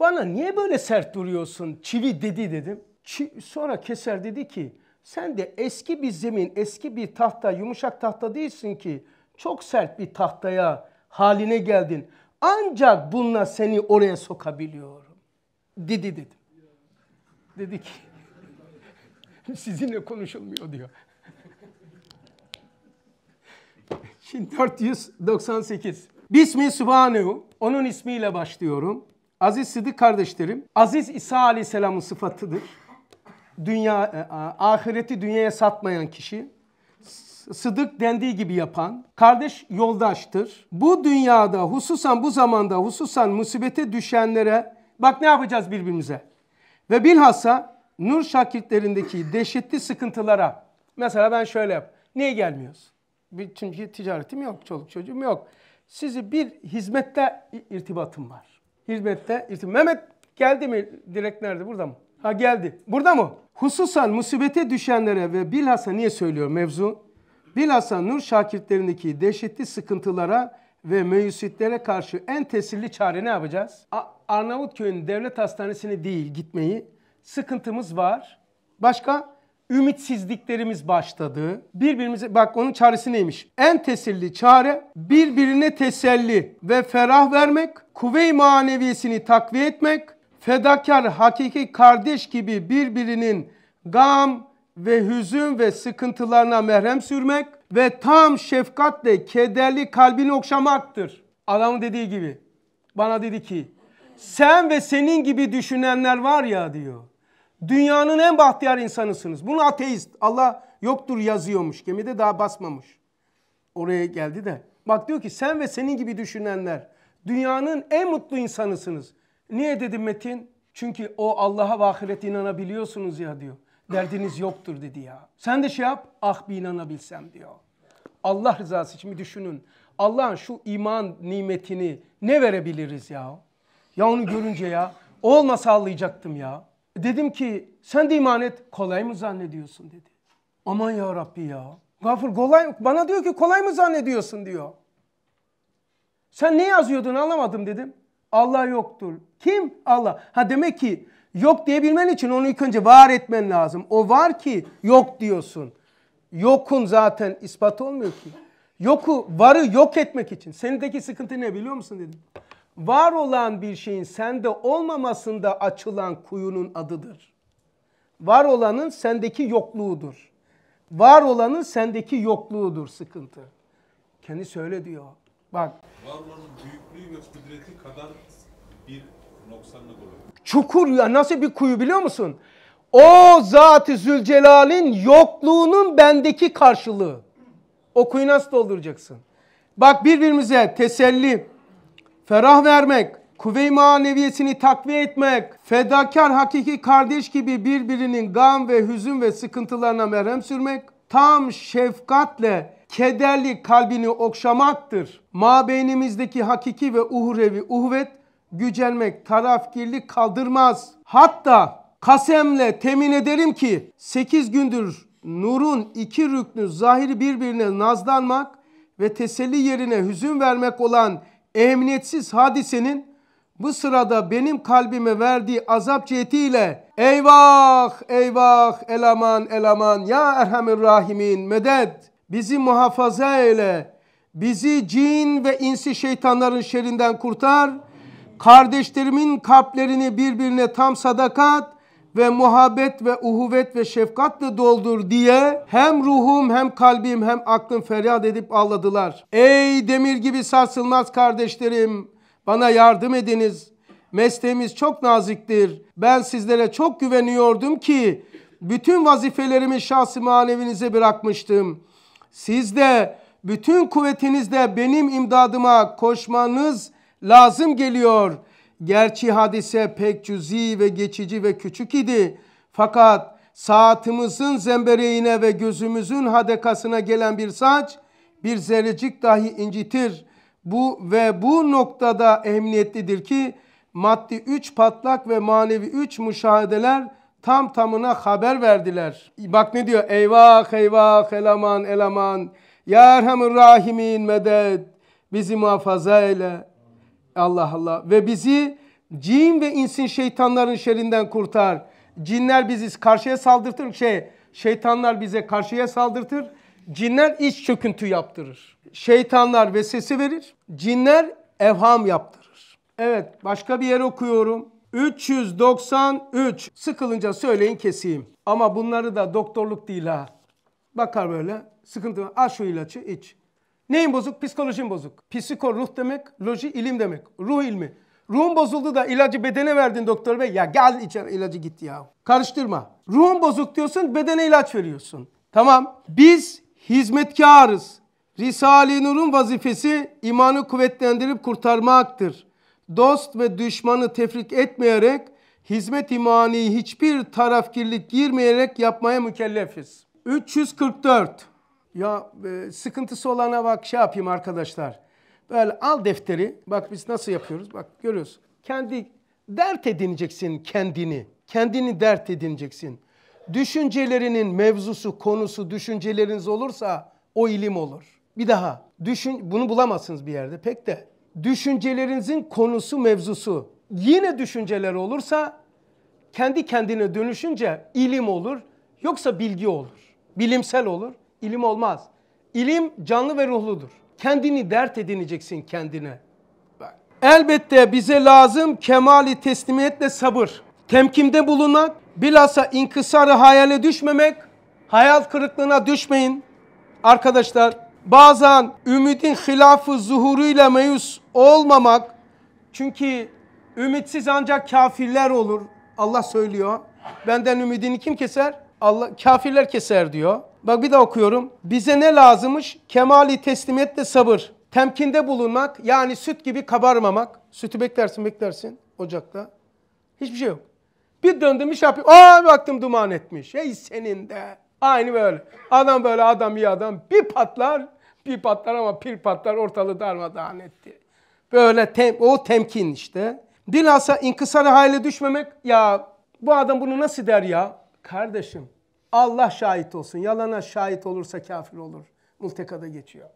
S1: Bana niye böyle sert duruyorsun çivi dedi dedim. Çi sonra keser dedi ki sen de eski bir zemin, eski bir tahta, yumuşak tahta değilsin ki çok sert bir tahtaya haline geldin. Ancak bununla seni oraya sokabiliyorum. Dedi dedim. Dedi ki sizinle konuşulmuyor diyor. Şimdi 498. Bismi Subhanehu. Onun ismiyle başlıyorum. Aziz Sıdık kardeşlerim. Aziz İsa Aleyhisselam'ın sıfatıdır dünya e, ahireti dünyaya satmayan kişi sıdık dendiği gibi yapan kardeş yoldaştır. Bu dünyada hususan bu zamanda hususan musibete düşenlere bak ne yapacağız birbirimize. Ve bilhassa nur şakirtlerindeki dehşetli sıkıntılara mesela ben şöyle yap. Niye gelmiyoruz? Çünkü ticaretim yok, çoluk çocuğum yok. Sizi bir hizmette irtibatım var. Hizmette irtibatım. Mehmet geldi mi? Direkt nerede? Burada mı? Ha geldi. Burada mı? Hususan musibete düşenlere ve bilhassa niye söylüyor mevzu? Bilhassa nur şakirtlerindeki dehşetli sıkıntılara ve meyusitlere karşı en tesirli çare ne yapacağız? A Arnavutköy'ün devlet hastanesine değil gitmeyi. Sıkıntımız var. Başka? ümitsizliklerimiz başladı. Birbirimize bak onun çaresi neymiş? En tesirli çare birbirine teselli ve ferah vermek, kuvve-i maneviyesini takviye etmek, fedakar hakiki kardeş gibi birbirinin gam ve hüzün ve sıkıntılarına merhem sürmek ve tam şefkatle kederli kalbini okşamaktır. Adamın dediği gibi bana dedi ki sen ve senin gibi düşünenler var ya diyor. Dünyanın en bahtiyar insanısınız. Bunu ateist Allah yoktur yazıyormuş. Gemide daha basmamış. Oraya geldi de. Bak diyor ki sen ve senin gibi düşünenler dünyanın en mutlu insanısınız. Niye dedim Metin? Çünkü o Allah'a ve ahirete inanabiliyorsunuz ya diyor. Derdiniz yoktur dedi ya. Sen de şey yap, ah bir inanabilsem diyor. Allah rızası için bir düşünün. Allah'ın şu iman nimetini ne verebiliriz ya? Ya onu görünce ya, olmasa sallayacaktım ya. Dedim ki sen de iman et, kolay mı zannediyorsun dedi. Aman ya Rabbi ya. Gafur kolay, bana diyor ki kolay mı zannediyorsun diyor. Sen ne yazıyordun anlamadım dedim. Allah yoktur, kim? Allah. Ha demek ki yok diyebilmen için onu ilk önce var etmen lazım. O var ki yok diyorsun. Yokun zaten ispat olmuyor ki. Yoku, varı yok etmek için. Senindeki sıkıntı ne biliyor musun dedim. Var olan bir şeyin sende olmamasında açılan kuyunun adıdır. Var olanın sendeki yokluğudur. Var olanın sendeki yokluğudur sıkıntı. Kendi söyle diyor. Bak. Var olanın büyüklüğü ve kudreti kadar bir Çukur ya nasıl bir kuyu biliyor musun? O Zat-ı Zülcelal'in yokluğunun bendeki karşılığı. O kuyu nasıl dolduracaksın? Bak birbirimize teselli, ferah vermek, kuvve-i maneviyesini takviye etmek, fedakar hakiki kardeş gibi birbirinin gam ve hüzün ve sıkıntılarına merhem sürmek, tam şefkatle kederli kalbini okşamaktır. Mabeynimizdeki hakiki ve uhrevi uhvet, gücenmek tarafgirlik kaldırmaz. Hatta kasemle temin ederim ki 8 gündür nurun iki rüknü zahiri birbirine nazlanmak ve teselli yerine hüzün vermek olan emniyetsiz hadisenin bu sırada benim kalbime verdiği azap cihetiyle eyvah eyvah elaman elaman ya erhamir rahimin medet bizi muhafaza eyle bizi cin ve insi şeytanların şerinden kurtar kardeşlerimin kalplerini birbirine tam sadakat ve muhabbet ve uhuvet ve şefkatle doldur diye hem ruhum hem kalbim hem aklım feryat edip ağladılar. Ey demir gibi sarsılmaz kardeşlerim bana yardım ediniz. Mesleğimiz çok naziktir. Ben sizlere çok güveniyordum ki bütün vazifelerimi şahsi manevinize bırakmıştım. Siz de bütün kuvvetinizle benim imdadıma koşmanız lazım geliyor. Gerçi hadise pek cüzi ve geçici ve küçük idi. Fakat saatimizin zembereğine ve gözümüzün hadekasına gelen bir saç bir zerrecik dahi incitir. Bu ve bu noktada emniyetlidir ki maddi üç patlak ve manevi üç müşahedeler tam tamına haber verdiler. Bak ne diyor? Eyvah eyvah elaman elaman. Ya Erhamur Rahimin medet. Bizi muhafaza eyle. Allah Allah. Ve bizi cin ve insin şeytanların şerinden kurtar. Cinler bizi karşıya saldırtır. Şey, şeytanlar bize karşıya saldırtır. Cinler iç çöküntü yaptırır. Şeytanlar vesvese verir. Cinler evham yaptırır. Evet başka bir yer okuyorum. 393. Sıkılınca söyleyin keseyim. Ama bunları da doktorluk değil ha. Bakar böyle. Sıkıntı var. Al şu ilacı iç. Neyin bozuk? Psikolojin bozuk. Psiko ruh demek, loji ilim demek. Ruh ilmi. Ruhun bozuldu da ilacı bedene verdin doktor bey. Ya gel içeri ilacı gitti ya. Karıştırma. Ruhun bozuk diyorsun bedene ilaç veriyorsun. Tamam. Biz hizmetkarız. Risale-i Nur'un vazifesi imanı kuvvetlendirip kurtarmaktır. Dost ve düşmanı tefrik etmeyerek, hizmet imani hiçbir tarafkirlik girmeyerek yapmaya mükellefiz. 344 ya e, sıkıntısı olana bak şey yapayım arkadaşlar. Böyle al defteri. Bak biz nasıl yapıyoruz. Bak görüyoruz. Kendi dert edineceksin kendini. Kendini dert edineceksin. Düşüncelerinin mevzusu, konusu, düşünceleriniz olursa o ilim olur. Bir daha düşün bunu bulamazsınız bir yerde pek de. Düşüncelerinizin konusu, mevzusu. Yine düşünceler olursa kendi kendine dönüşünce ilim olur. Yoksa bilgi olur. Bilimsel olur ilim olmaz. İlim canlı ve ruhludur. Kendini dert edineceksin kendine. Elbette bize lazım kemali teslimiyetle sabır. Temkinde bulunmak, bilhassa inkısarı hayale düşmemek, hayal kırıklığına düşmeyin. Arkadaşlar bazen ümidin hilafı zuhuruyla meyus olmamak, çünkü ümitsiz ancak kafirler olur. Allah söylüyor. Benden ümidini kim keser? Allah kafirler keser diyor. Bak bir de okuyorum. Bize ne lazımmış? Kemali teslimiyetle sabır. Temkinde bulunmak yani süt gibi kabarmamak. Sütü beklersin beklersin ocakta. Hiçbir şey yok. Bir döndüm iş şey yapayım. Aa baktım duman etmiş. Hey senin de. Aynı böyle. Adam böyle adam iyi adam. Bir patlar bir patlar ama pil patlar ortalığı darmadağın etti. Böyle tem, o temkin işte. Bilhassa inkısarı hale düşmemek ya bu adam bunu nasıl der ya? Kardeşim Allah şahit olsun. Yalana şahit olursa kafir olur. Multekada geçiyor.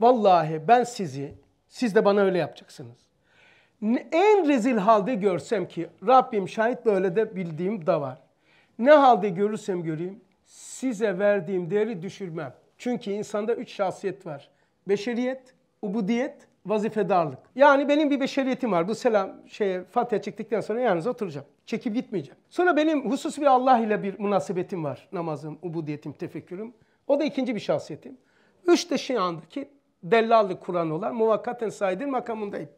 S1: Vallahi ben sizi, siz de bana öyle yapacaksınız. En rezil halde görsem ki Rabbim şahit böyle de bildiğim da var. Ne halde görürsem göreyim size verdiğim değeri düşürmem. Çünkü insanda üç şahsiyet var. Beşeriyet, ubudiyet, vazifedarlık. Yani benim bir beşeriyetim var. Bu selam şeye Fatiha çıktıktan sonra yalnız oturacağım. Çekip gitmeyeceğim. Sonra benim husus bir Allah ile bir münasebetim var. Namazım, ubudiyetim, tefekkürüm. O da ikinci bir şahsiyetim. Üç de şu şey andaki dellallık Kur'an olan muvakkaten sahidir makamındayım.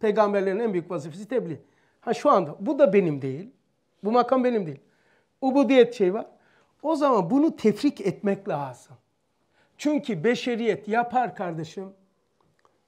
S1: Peygamberlerin en büyük vazifesi tebliğ. Ha şu anda bu da benim değil. Bu makam benim değil. Ubudiyet şey var. O zaman bunu tefrik etmek lazım. Çünkü beşeriyet yapar kardeşim.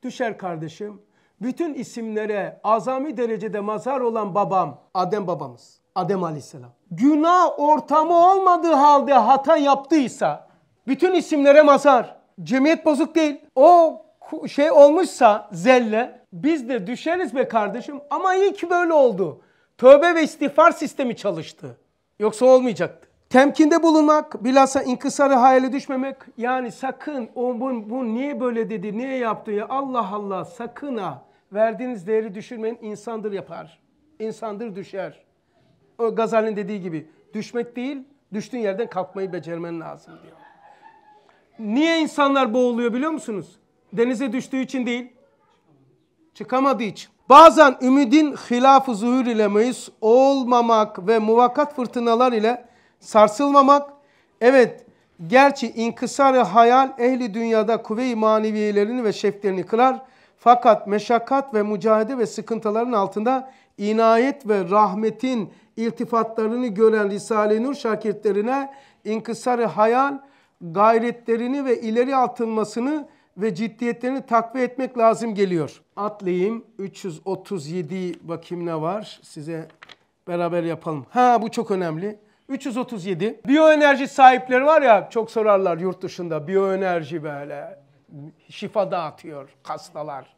S1: Düşer kardeşim bütün isimlere azami derecede mazhar olan babam Adem babamız. Adem aleyhisselam. Günah ortamı olmadığı halde hata yaptıysa bütün isimlere mazhar. Cemiyet bozuk değil. O şey olmuşsa zelle biz de düşeriz be kardeşim ama iyi ki böyle oldu. Tövbe ve istiğfar sistemi çalıştı. Yoksa olmayacaktı. Temkinde bulunmak, bilhassa inkısarı hayale düşmemek. Yani sakın o bu, bu niye böyle dedi, niye yaptı ya Allah Allah sakın ha. Verdiğiniz değeri düşürmeyin insandır yapar. İnsandır düşer. O Gazali'nin dediği gibi düşmek değil, düştüğün yerden kalkmayı becermen lazım diyor. Niye insanlar boğuluyor biliyor musunuz? Denize düştüğü için değil, çıkamadığı için. Bazen ümidin hilaf-ı zuhur ile meis olmamak ve muvakkat fırtınalar ile sarsılmamak. Evet gerçi inkısarı hayal ehli dünyada kuvve-i maneviyelerini ve şeflerini kılar. Fakat meşakkat ve mücadele ve sıkıntıların altında inayet ve rahmetin iltifatlarını gören Risale-i Nur şakirtlerine inkısarı hayal gayretlerini ve ileri atılmasını ve ciddiyetlerini takviye etmek lazım geliyor. Atlayayım 337 bakayım ne var size beraber yapalım. Ha bu çok önemli. 337. Biyoenerji sahipleri var ya çok sorarlar yurt dışında biyoenerji böyle şifa dağıtıyor hastalar.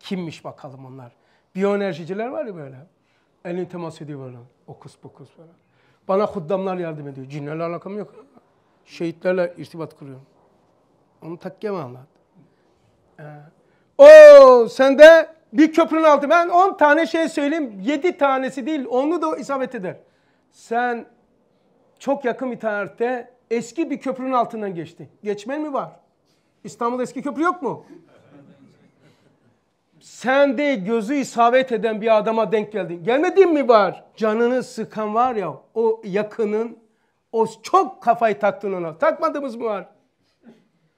S1: Kimmiş bakalım onlar. Biyoenerjiciler var ya böyle. Elini temas ediyor O Okus bu böyle. Bana huddamlar yardım ediyor. Cinlerle alakam yok. Şehitlerle irtibat kuruyorum. Onu takkeme anlat. Ee, o sen de bir köprünün altı. Ben 10 tane şey söyleyeyim. 7 tanesi değil. Onu da isabet eder. Sen çok yakın bir tarihte eski bir köprünün altından geçti. Geçmen mi var? İstanbul eski köprü yok mu? Sen de gözü isabet eden bir adama denk geldin. Gelmedin mi var? Canını sıkan var ya o yakının o çok kafayı taktın ona. Takmadığımız mı var?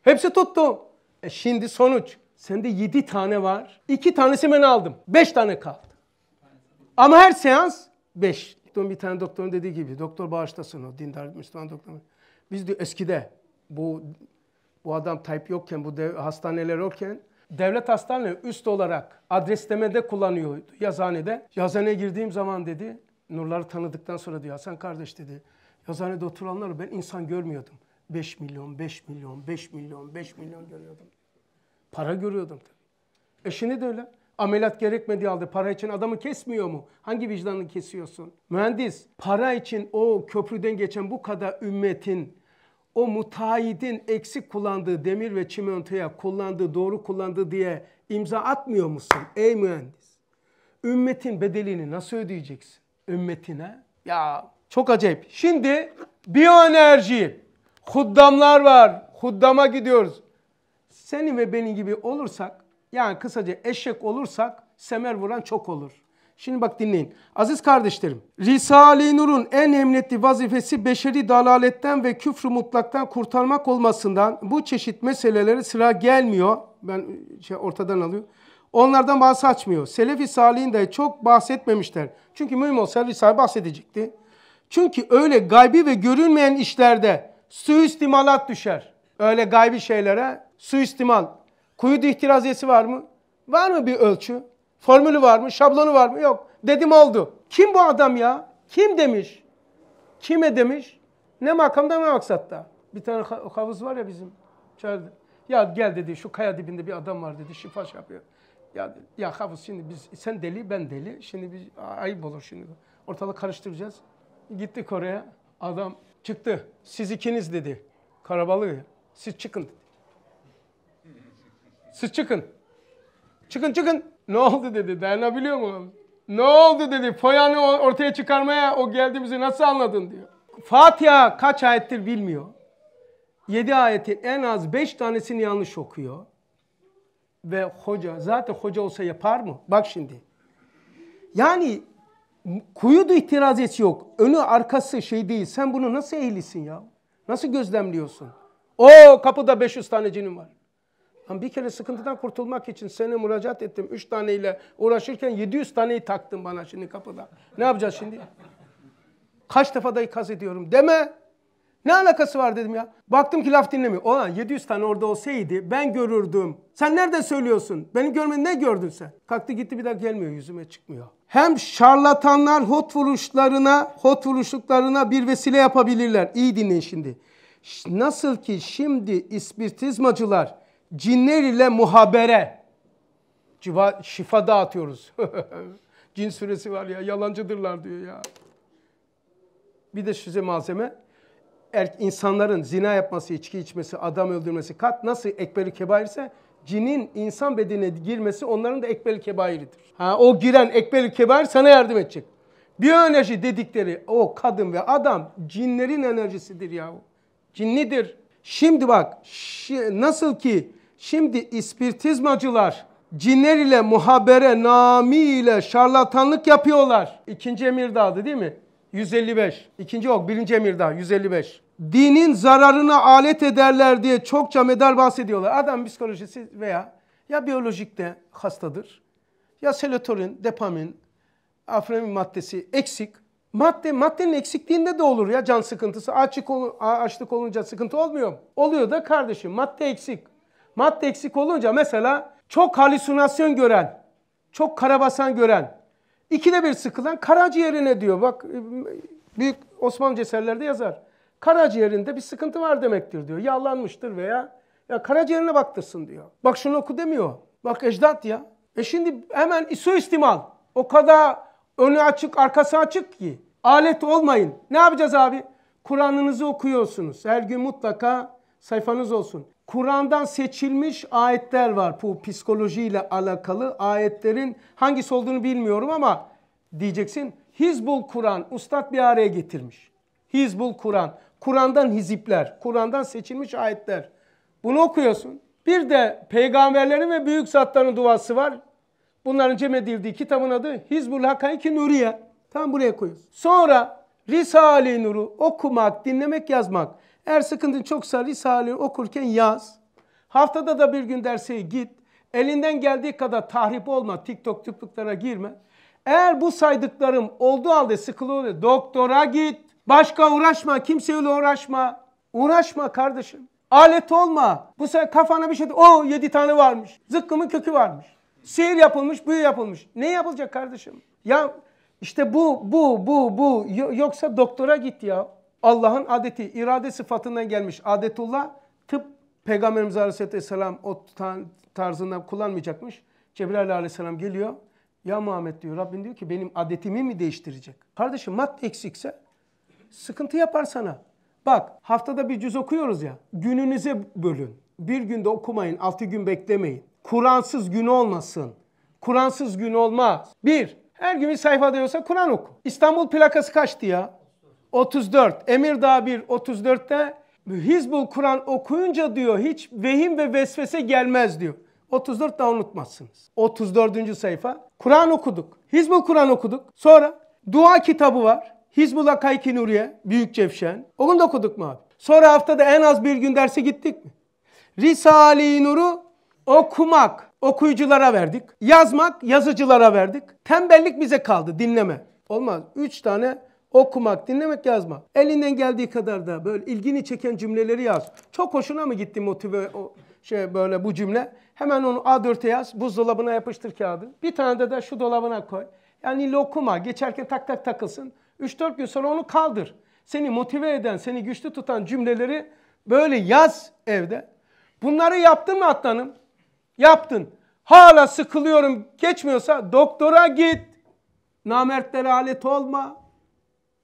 S1: Hepsi tuttu. E şimdi sonuç. Sende yedi tane var. İki tanesi ben aldım. Beş tane kaldı. Ama her seans beş. Doktorun bir tane doktorun dediği gibi, doktor bağışlasın o dindar Müslüman doktor. Biz diyor eskide bu bu adam type yokken, bu dev, hastaneler yokken devlet hastane üst olarak adreslemede kullanıyordu yazhanede. Yazhaneye girdiğim zaman dedi, Nurları tanıdıktan sonra diyor Hasan kardeş dedi, yazhanede oturanları ben insan görmüyordum. 5 milyon, 5 milyon, 5 milyon, 5 milyon görüyordum. Para görüyordum Eşini de öyle. Ameliyat gerekmedi aldı. para için adamı kesmiyor mu? Hangi vicdanını kesiyorsun? Mühendis para için o köprüden geçen bu kadar ümmetin o mutahidin eksik kullandığı demir ve çimentoya kullandığı doğru kullandığı diye imza atmıyor musun ey mühendis? Ümmetin bedelini nasıl ödeyeceksin? Ümmetine? Ya çok acayip. Şimdi biyoenerji, huddamlar var, huddama gidiyoruz. Senin ve benim gibi olursak yani kısaca eşek olursak semer vuran çok olur. Şimdi bak dinleyin. Aziz kardeşlerim, Risale-i Nur'un en emniyetli vazifesi beşeri dalaletten ve küfrü mutlaktan kurtarmak olmasından bu çeşit meselelere sıra gelmiyor. Ben şey ortadan alıyor. Onlardan bahsi Selefi Salih'in de çok bahsetmemişler. Çünkü mühim olsa Risale bahsedecekti. Çünkü öyle gaybi ve görünmeyen işlerde suistimalat düşer. Öyle gaybi şeylere suistimal. Kuyu dihtiraziyesi var mı? Var mı bir ölçü? Formülü var mı? Şablonu var mı? Yok. Dedim oldu. Kim bu adam ya? Kim demiş? Kime demiş? Ne makamda ne maksatta? Bir tane havuz var ya bizim. Çağırdı. Ya gel dedi şu kaya dibinde bir adam var dedi şifa şey yapıyor. Ya, ya havuz şimdi biz sen deli ben deli. Şimdi biz ayıp olur şimdi. Ortalık karıştıracağız. Gittik oraya. Adam çıktı. Siz ikiniz dedi. Karabalı. Siz çıkın dedi. Siz çıkın. Çıkın çıkın. Ne oldu dedi. Dayanabiliyor mu? Ne oldu dedi. Foyanı ortaya çıkarmaya o geldi bizi nasıl anladın diyor. Fatiha kaç ayettir bilmiyor. Yedi ayetin en az beş tanesini yanlış okuyor. Ve hoca, zaten hoca olsa yapar mı? Bak şimdi. Yani kuyudu itiraziyesi yok. Önü arkası şey değil. Sen bunu nasıl ehlisin ya? Nasıl gözlemliyorsun? O kapıda 500 tane cinim var. Ama bir kere sıkıntıdan kurtulmak için seni müracaat ettim. Üç taneyle uğraşırken 700 taneyi taktın bana şimdi kapıda. Ne yapacağız şimdi? Kaç defa da ikaz ediyorum deme. Ne alakası var dedim ya. Baktım ki laf dinlemiyor. Ulan 700 tane orada olsaydı ben görürdüm. Sen nereden söylüyorsun? Benim görmeni ne gördün sen? Kalktı gitti bir daha gelmiyor yüzüme çıkmıyor. Hem şarlatanlar hot vuruşlarına, hot vuruşluklarına bir vesile yapabilirler. İyi dinleyin şimdi. Nasıl ki şimdi ispiritizmacılar cinler ile muhabere civa, şifa dağıtıyoruz. Cin süresi var ya yalancıdırlar diyor ya. Bir de size malzeme er, insanların zina yapması, içki içmesi, adam öldürmesi kat nasıl ekberi kebairse cinin insan bedenine girmesi onların da ekbel kebairidir. Ha, o giren ekbel kebair sana yardım edecek. Bir enerji dedikleri o kadın ve adam cinlerin enerjisidir yahu. Cinlidir. Şimdi bak nasıl ki Şimdi ispiritizmacılar cinler ile muhabere, nami ile şarlatanlık yapıyorlar. İkinci emirdadı değil mi? 155. İkinci yok, birinci emirda 155. Dinin zararına alet ederler diye çokça medal bahsediyorlar. Adam psikolojisi veya ya biyolojikte hastadır ya serotonin, dopamin, afremin maddesi eksik. Madde, maddenin eksikliğinde de olur ya can sıkıntısı. Açık ol, açlık olunca sıkıntı olmuyor. Oluyor da kardeşim madde eksik. Madde eksik olunca mesela çok halüsinasyon gören, çok karabasan gören, ikide bir sıkılan karaciğerine diyor. Bak Büyük Osmanlı eserlerde yazar. Karaciğerinde bir sıkıntı var demektir diyor. Yağlanmıştır veya ya karaciğerine baktırsın diyor. Bak şunu oku demiyor. Bak ecdat ya. E şimdi hemen istimal, O kadar önü açık arkası açık ki. Alet olmayın. Ne yapacağız abi? Kur'an'ınızı okuyorsunuz. Her gün mutlaka sayfanız olsun. Kur'an'dan seçilmiş ayetler var bu psikolojiyle alakalı ayetlerin hangisi olduğunu bilmiyorum ama diyeceksin Hizbul Kur'an ustad bir araya getirmiş. Hizbul Kur'an, Kur'an'dan hizipler, Kur'an'dan seçilmiş ayetler. Bunu okuyorsun. Bir de peygamberlerin ve büyük zatların duası var. Bunların cem edildiği kitabın adı Hizbul Hakaiki Nuriye. Tam buraya koyuyoruz. Sonra Risale-i Nur'u okumak, dinlemek, yazmak. Eğer sıkıntın çoksa Risale'yi okurken yaz. Haftada da bir gün derse git. Elinden geldiği kadar tahrip olma. TikTok tıklıklara girme. Eğer bu saydıklarım olduğu halde sıkılı oluyor. Doktora git. Başka uğraşma. Kimseyle uğraşma. Uğraşma kardeşim. Alet olma. Bu sefer kafana bir şey... O yedi tane varmış. Zıkkımın kökü varmış. Sihir yapılmış, büyü yapılmış. Ne yapılacak kardeşim? Ya işte bu, bu, bu, bu. Yoksa doktora git ya. Allah'ın adeti, irade sıfatından gelmiş adetullah tıp Peygamberimiz Aleyhisselam o tarzında kullanmayacakmış. Cebrail Aleyhisselam geliyor. Ya Muhammed diyor Rabbin diyor ki benim adetimi mi değiştirecek? Kardeşim mat eksikse sıkıntı yapar sana. Bak haftada bir cüz okuyoruz ya. Gününüze bölün. Bir günde okumayın. Altı gün beklemeyin. Kur'ansız gün olmasın. Kur'ansız gün olmaz. Bir, her gün bir sayfa diyorsa Kur'an oku. İstanbul plakası kaçtı ya? 34. Emirdağ 1 34'te Hizbul Kur'an okuyunca diyor hiç vehim ve vesvese gelmez diyor. 34 daha unutmazsınız. 34. sayfa. Kur'an okuduk. Hizbul Kur'an okuduk. Sonra dua kitabı var. Hizbul Kayki Nuriye, Büyük Cevşen. Onu da okuduk mu abi? Sonra haftada en az bir gün derse gittik mi? Risale-i Nur'u okumak, okuyuculara verdik. Yazmak, yazıcılara verdik. Tembellik bize kaldı, dinleme. Olmaz. Üç tane okumak, dinlemek, yazmak. Elinden geldiği kadar da böyle ilgini çeken cümleleri yaz. Çok hoşuna mı gitti motive o şey böyle bu cümle? Hemen onu A4'e yaz, buzdolabına yapıştır kağıdı. Bir tane de, de şu dolabına koy. Yani lokuma geçerken tak tak takılsın. 3-4 gün sonra onu kaldır. Seni motive eden, seni güçlü tutan cümleleri böyle yaz evde. Bunları yaptın mı atlanım? Yaptın. Hala sıkılıyorum geçmiyorsa doktora git. Namertlere alet olma.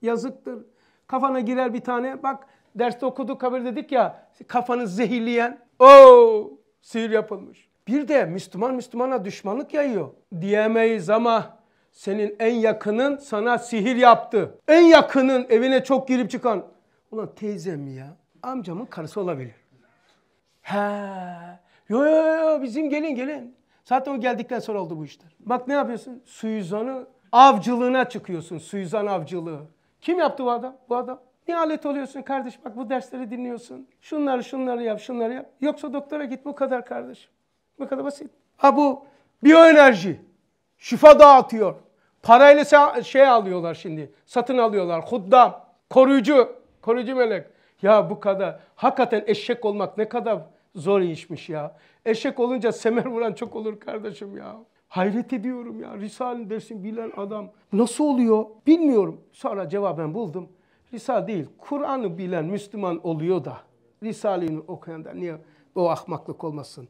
S1: Yazıktır. Kafana girer bir tane. Bak derste okuduk haber dedik ya kafanı zehirleyen o sihir yapılmış. Bir de Müslüman Müslümana düşmanlık yayıyor. Diyemeyiz ama senin en yakının sana sihir yaptı. En yakının evine çok girip çıkan. Ulan teyzem ya amcamın karısı olabilir. He. Yo yo yo bizim gelin gelin. Zaten o geldikten sonra oldu bu işler. Bak ne yapıyorsun? Suizanı avcılığına çıkıyorsun. Suizan avcılığı. Kim yaptı bu adam? Bu adam. Niye alet oluyorsun kardeş? Bak bu dersleri dinliyorsun. Şunları şunları yap, şunları yap. Yoksa doktora git bu kadar kardeş. Bu kadar basit. Ha bu biyoenerji. Şifa dağıtıyor. Parayla şey alıyorlar şimdi. Satın alıyorlar. Huddam. Koruyucu. Koruyucu melek. Ya bu kadar. Hakikaten eşek olmak ne kadar zor işmiş ya. Eşek olunca semer vuran çok olur kardeşim ya. Hayret ediyorum ya. Risale dersin bilen adam nasıl oluyor bilmiyorum. Sonra cevaben buldum. Risale değil. Kur'an'ı bilen Müslüman oluyor da Risale'yi okuyan da niye o ahmaklık olmasın?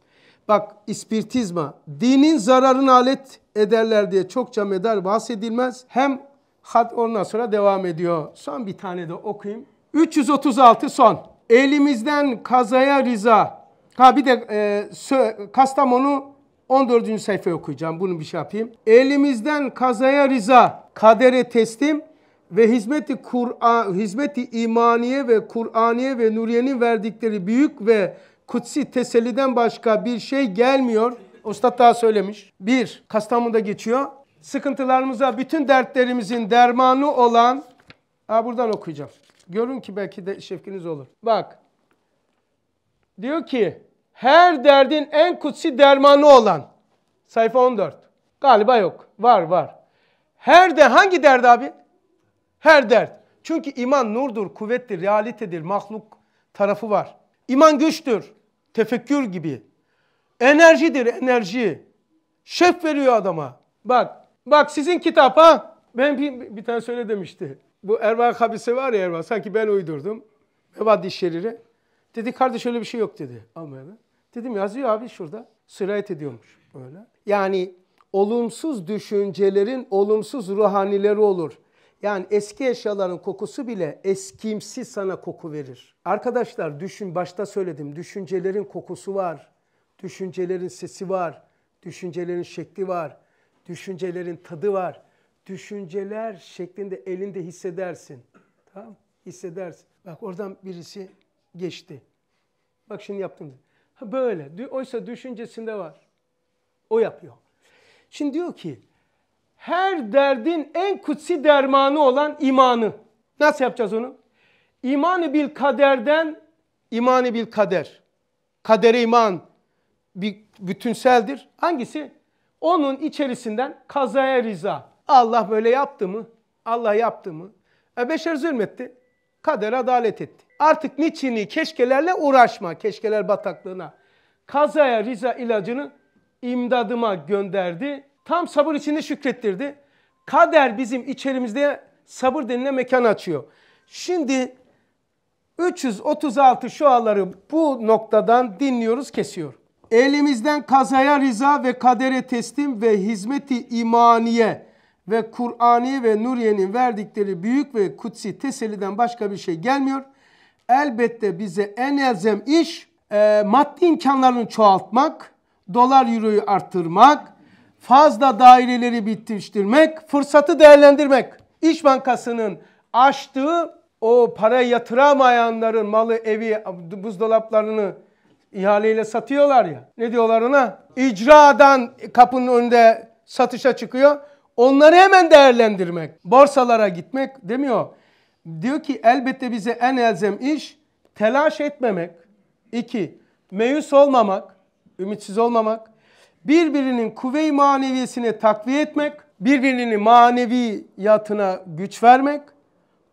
S1: Bak ispiritizma dinin zararını alet ederler diye çokça medar bahsedilmez. Hem hat ondan sonra devam ediyor. Son bir tane de okuyayım. 336 son. Elimizden kazaya Riza. Ha bir de e, Kastamonu 14. sayfa okuyacağım. Bunu bir şey yapayım. Elimizden kazaya rıza, kadere teslim ve hizmeti Kur'an, hizmeti imaniye ve Kur'aniye ve Nuriye'nin verdikleri büyük ve kutsi teselliden başka bir şey gelmiyor. Ustad daha söylemiş. Bir, Kastamonu'da geçiyor. Sıkıntılarımıza, bütün dertlerimizin dermanı olan... Ha buradan okuyacağım. Görün ki belki de şefkiniz olur. Bak. Diyor ki her derdin en kutsi dermanı olan. Sayfa 14. Galiba yok. Var var. Her de hangi dert abi? Her dert. Çünkü iman nurdur, kuvvettir, realitedir, mahluk tarafı var. İman güçtür, tefekkür gibi. Enerjidir, enerji. Şef veriyor adama. Bak, bak sizin kitap ha. Ben bir, bir tane söyle demişti. Bu Ervan Kabise var ya Ervan, sanki ben uydurdum. Mevadi Şeriri. Dedi kardeş öyle bir şey yok dedi Almanya'da. Dedim yazıyor abi şurada. Sirayet ediyormuş böyle. Yani olumsuz düşüncelerin olumsuz ruhanileri olur. Yani eski eşyaların kokusu bile eskimsi sana koku verir. Arkadaşlar düşün başta söyledim düşüncelerin kokusu var. Düşüncelerin sesi var. Düşüncelerin şekli var. Düşüncelerin tadı var. Düşünceler şeklinde elinde hissedersin. Tamam Hissedersin. Bak oradan birisi geçti. Bak şimdi yaptım. Böyle. Oysa düşüncesinde var. O yapıyor. Şimdi diyor ki her derdin en kutsi dermanı olan imanı. Nasıl yapacağız onu? İmanı bil kaderden imanı bil kader. Kadere iman bir bütünseldir. Hangisi? Onun içerisinden kazaya rıza. Allah böyle yaptı mı? Allah yaptı mı? E beşer zulmetti. Kader adalet etti. Artık niçini keşkelerle uğraşma. Keşkeler bataklığına. Kazaya rıza ilacını imdadıma gönderdi. Tam sabır içinde şükrettirdi. Kader bizim içerimizde sabır denilen mekan açıyor. Şimdi 336 şu şuaları bu noktadan dinliyoruz kesiyor. Elimizden kazaya rıza ve kadere teslim ve hizmeti imaniye ve Kur'ani ve Nuriye'nin verdikleri büyük ve kutsi teselliden başka bir şey gelmiyor.'' elbette bize en elzem iş e, maddi imkanlarını çoğaltmak, dolar euroyu arttırmak, fazla daireleri bitiştirmek, fırsatı değerlendirmek. İş Bankası'nın açtığı o para yatıramayanların malı, evi, buzdolaplarını ihaleyle satıyorlar ya. Ne diyorlar ona? İcradan kapının önünde satışa çıkıyor. Onları hemen değerlendirmek. Borsalara gitmek demiyor. Diyor ki elbette bize en elzem iş telaş etmemek. İki, meyus olmamak, ümitsiz olmamak. Birbirinin kuvve-i maneviyesine takviye etmek. Birbirinin maneviyatına güç vermek.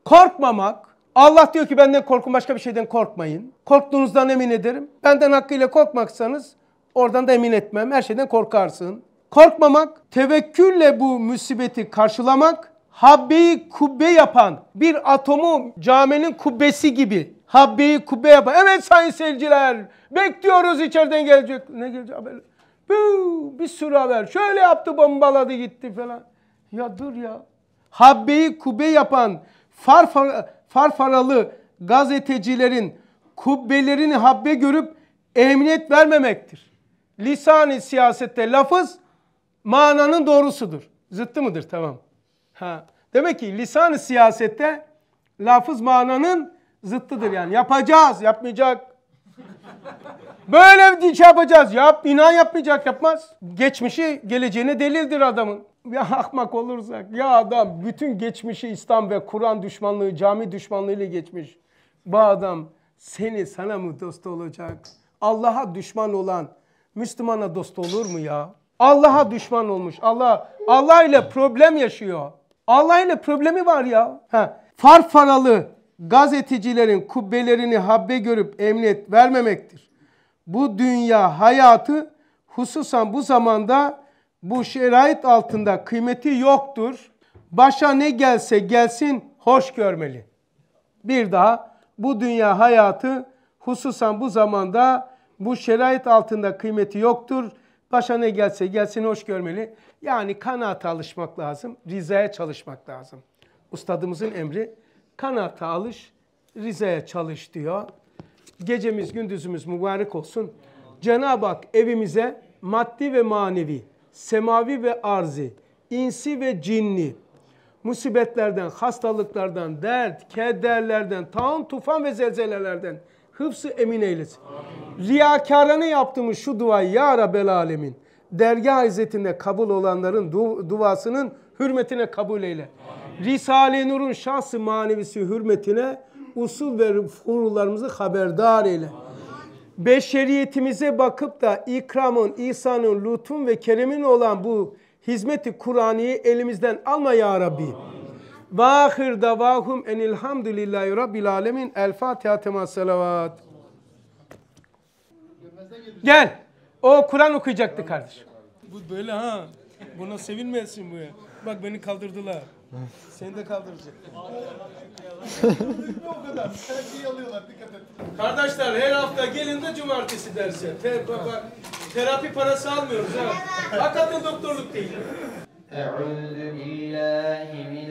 S1: Korkmamak. Allah diyor ki benden korkun başka bir şeyden korkmayın. Korktuğunuzdan emin ederim. Benden hakkıyla korkmaksanız oradan da emin etmem. Her şeyden korkarsın. Korkmamak, tevekkülle bu musibeti karşılamak habbeyi kubbe yapan bir atomu caminin kubbesi gibi habbeyi kubbe yapan. Evet sayın seyirciler bekliyoruz içeriden gelecek. Ne gelecek haber? Buu, bir sürü haber. Şöyle yaptı bombaladı gitti falan. Ya dur ya. Habbeyi kubbe yapan farfar, farfaralı gazetecilerin kubbelerini habbe görüp emniyet vermemektir. lisan siyasette lafız mananın doğrusudur. Zıttı mıdır? Tamam. Ha. Demek ki lisan siyasette lafız mananın zıttıdır yani. Yapacağız, yapmayacak. Böyle bir şey yapacağız. Yap, inan yapmayacak, yapmaz. Geçmişi geleceğine delildir adamın. Ya akmak olursak, ya adam bütün geçmişi İslam ve Kur'an düşmanlığı, cami düşmanlığı ile geçmiş. Bu adam seni sana mı dost olacak? Allah'a düşman olan Müslümana dost olur mu ya? Allah'a düşman olmuş. Allah Allah ile problem yaşıyor. Allah'ıyla problemi var ya. Ha. Farfaralı gazetecilerin kubbelerini habbe görüp emniyet vermemektir. Bu dünya hayatı hususan bu zamanda bu şerait altında kıymeti yoktur. Başa ne gelse gelsin hoş görmeli. Bir daha bu dünya hayatı hususan bu zamanda bu şerait altında kıymeti yoktur. Başa ne gelse gelsin hoş görmeli. Yani kanaata alışmak lazım, rizaya çalışmak lazım. Ustadımızın emri kanaata alış, rizaya çalış diyor. Gecemiz gündüzümüz mübarek olsun. Cenab-ı Hak evimize maddi ve manevi, semavi ve arzi, insi ve cinni, musibetlerden, hastalıklardan, dert, kederlerden, taun, tufan ve zelzelelerden hıfzı emin eylesin. Amin. Riyakarane yaptığımız şu duayı ya Rabbel Alemin dergah izzetinde kabul olanların du duasının hürmetine kabul eyle. Risale-i Nur'un şahsı manevisi hürmetine usul ve furularımızı haberdar eyle. Beşeriyetimize bakıp da ikramın, ihsanın, lütfun ve keremin olan bu hizmeti Kur'an'ı elimizden alma ya Rabbi. Vahir davahum enilhamdülillahi rabbil alemin. El Fatiha tema salavat. Gel. O Kur'an okuyacaktı kardeş. Bu böyle ha. Buna sevinmesin bu ya. Bak beni kaldırdılar. Seni de kaldıracak. o kadar. Tercihi alıyorlar. Dikkat et. Kardeşler her hafta gelin de cumartesi
S2: derse. Te bak, terapi parası almıyoruz
S1: ha. Hakikaten
S2: doktorluk değil. أعوذ بالله من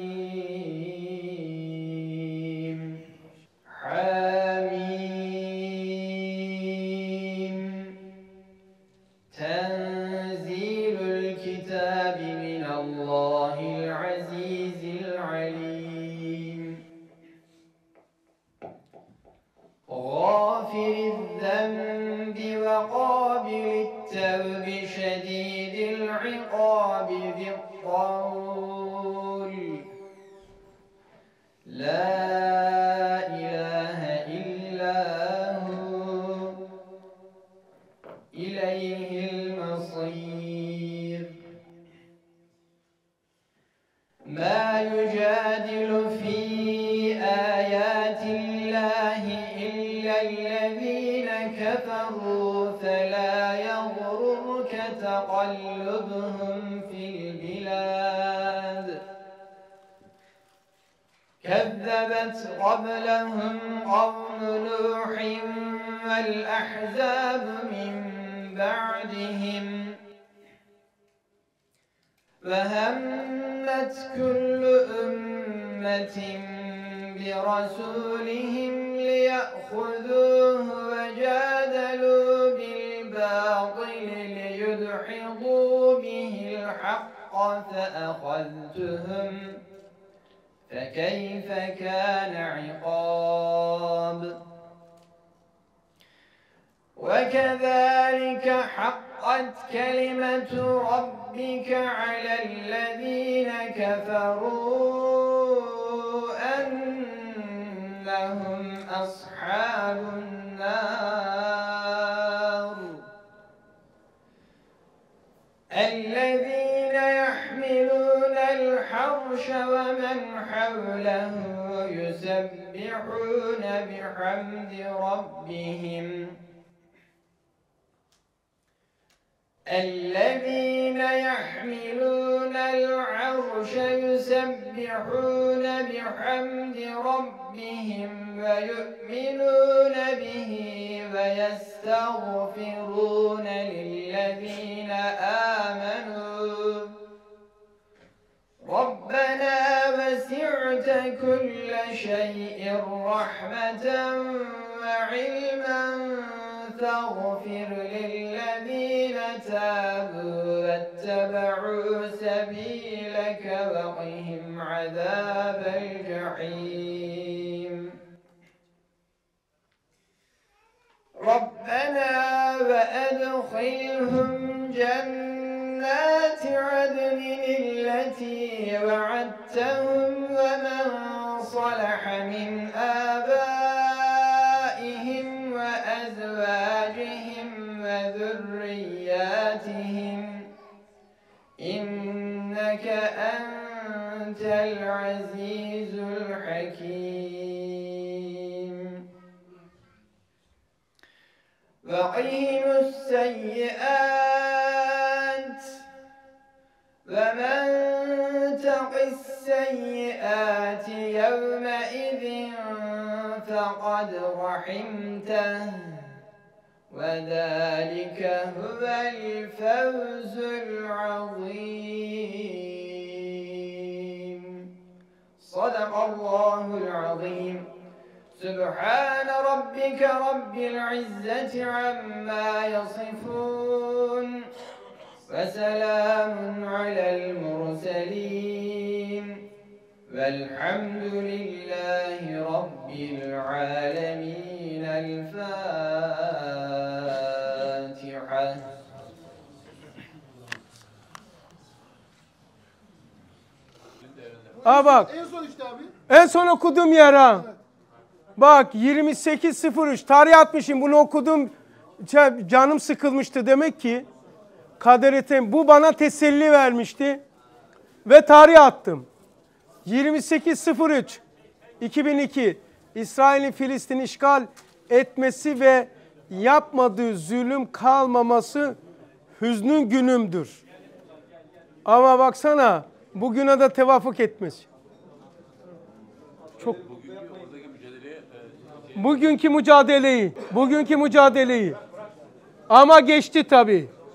S2: كذبت قبلهم قوم نوح والأحزاب من بعدهم فهمت كل أمة برسولهم ليأخذوه وجادلوا بالباطل ليدحضوا به الحق فأخذتهم فكيف كان عقاب وكذلك حقت كلمة ربك على الذين كفروا أنهم أصحاب النار الذين العرش ومن حوله يسبحون بحمد ربهم الذين يحملون العرش يسبحون بحمد ربهم ويؤمنون به ويستغفرون للذين آمنوا ربنا وسعت كل شيء رحمة وعلما فاغفر للذين تابوا واتبعوا سبيلك وقهم عذاب الجحيم ربنا وأدخلهم جنة جنات عدن التي وعدتهم ومن صلح من آبائهم وأزواجهم وذرياتهم إنك أنت العزيز الحكيم وقيم السيئات فمن تق السيئات يومئذ فقد رحمته وذلك هو الفوز العظيم صدق الله العظيم سبحان ربك رب العزة عما يصفون وسلام على المرسلين والحمد لله رب العالمين الفاتحة
S1: Aa bak. En son işte abi. En son okuduğum yer ha. Bak 28.03 tarih atmışım bunu okudum canım sıkılmıştı demek ki kaderete bu bana teselli vermişti ve tarih attım. 28.03 2002 İsrail'in Filistin işgal etmesi ve yapmadığı zulüm kalmaması hüznün günümdür. Ama baksana bugüne de tevafuk etmiş. Çok bugünkü mücadeleyi, bugünkü mücadeleyi. Ama geçti tabii.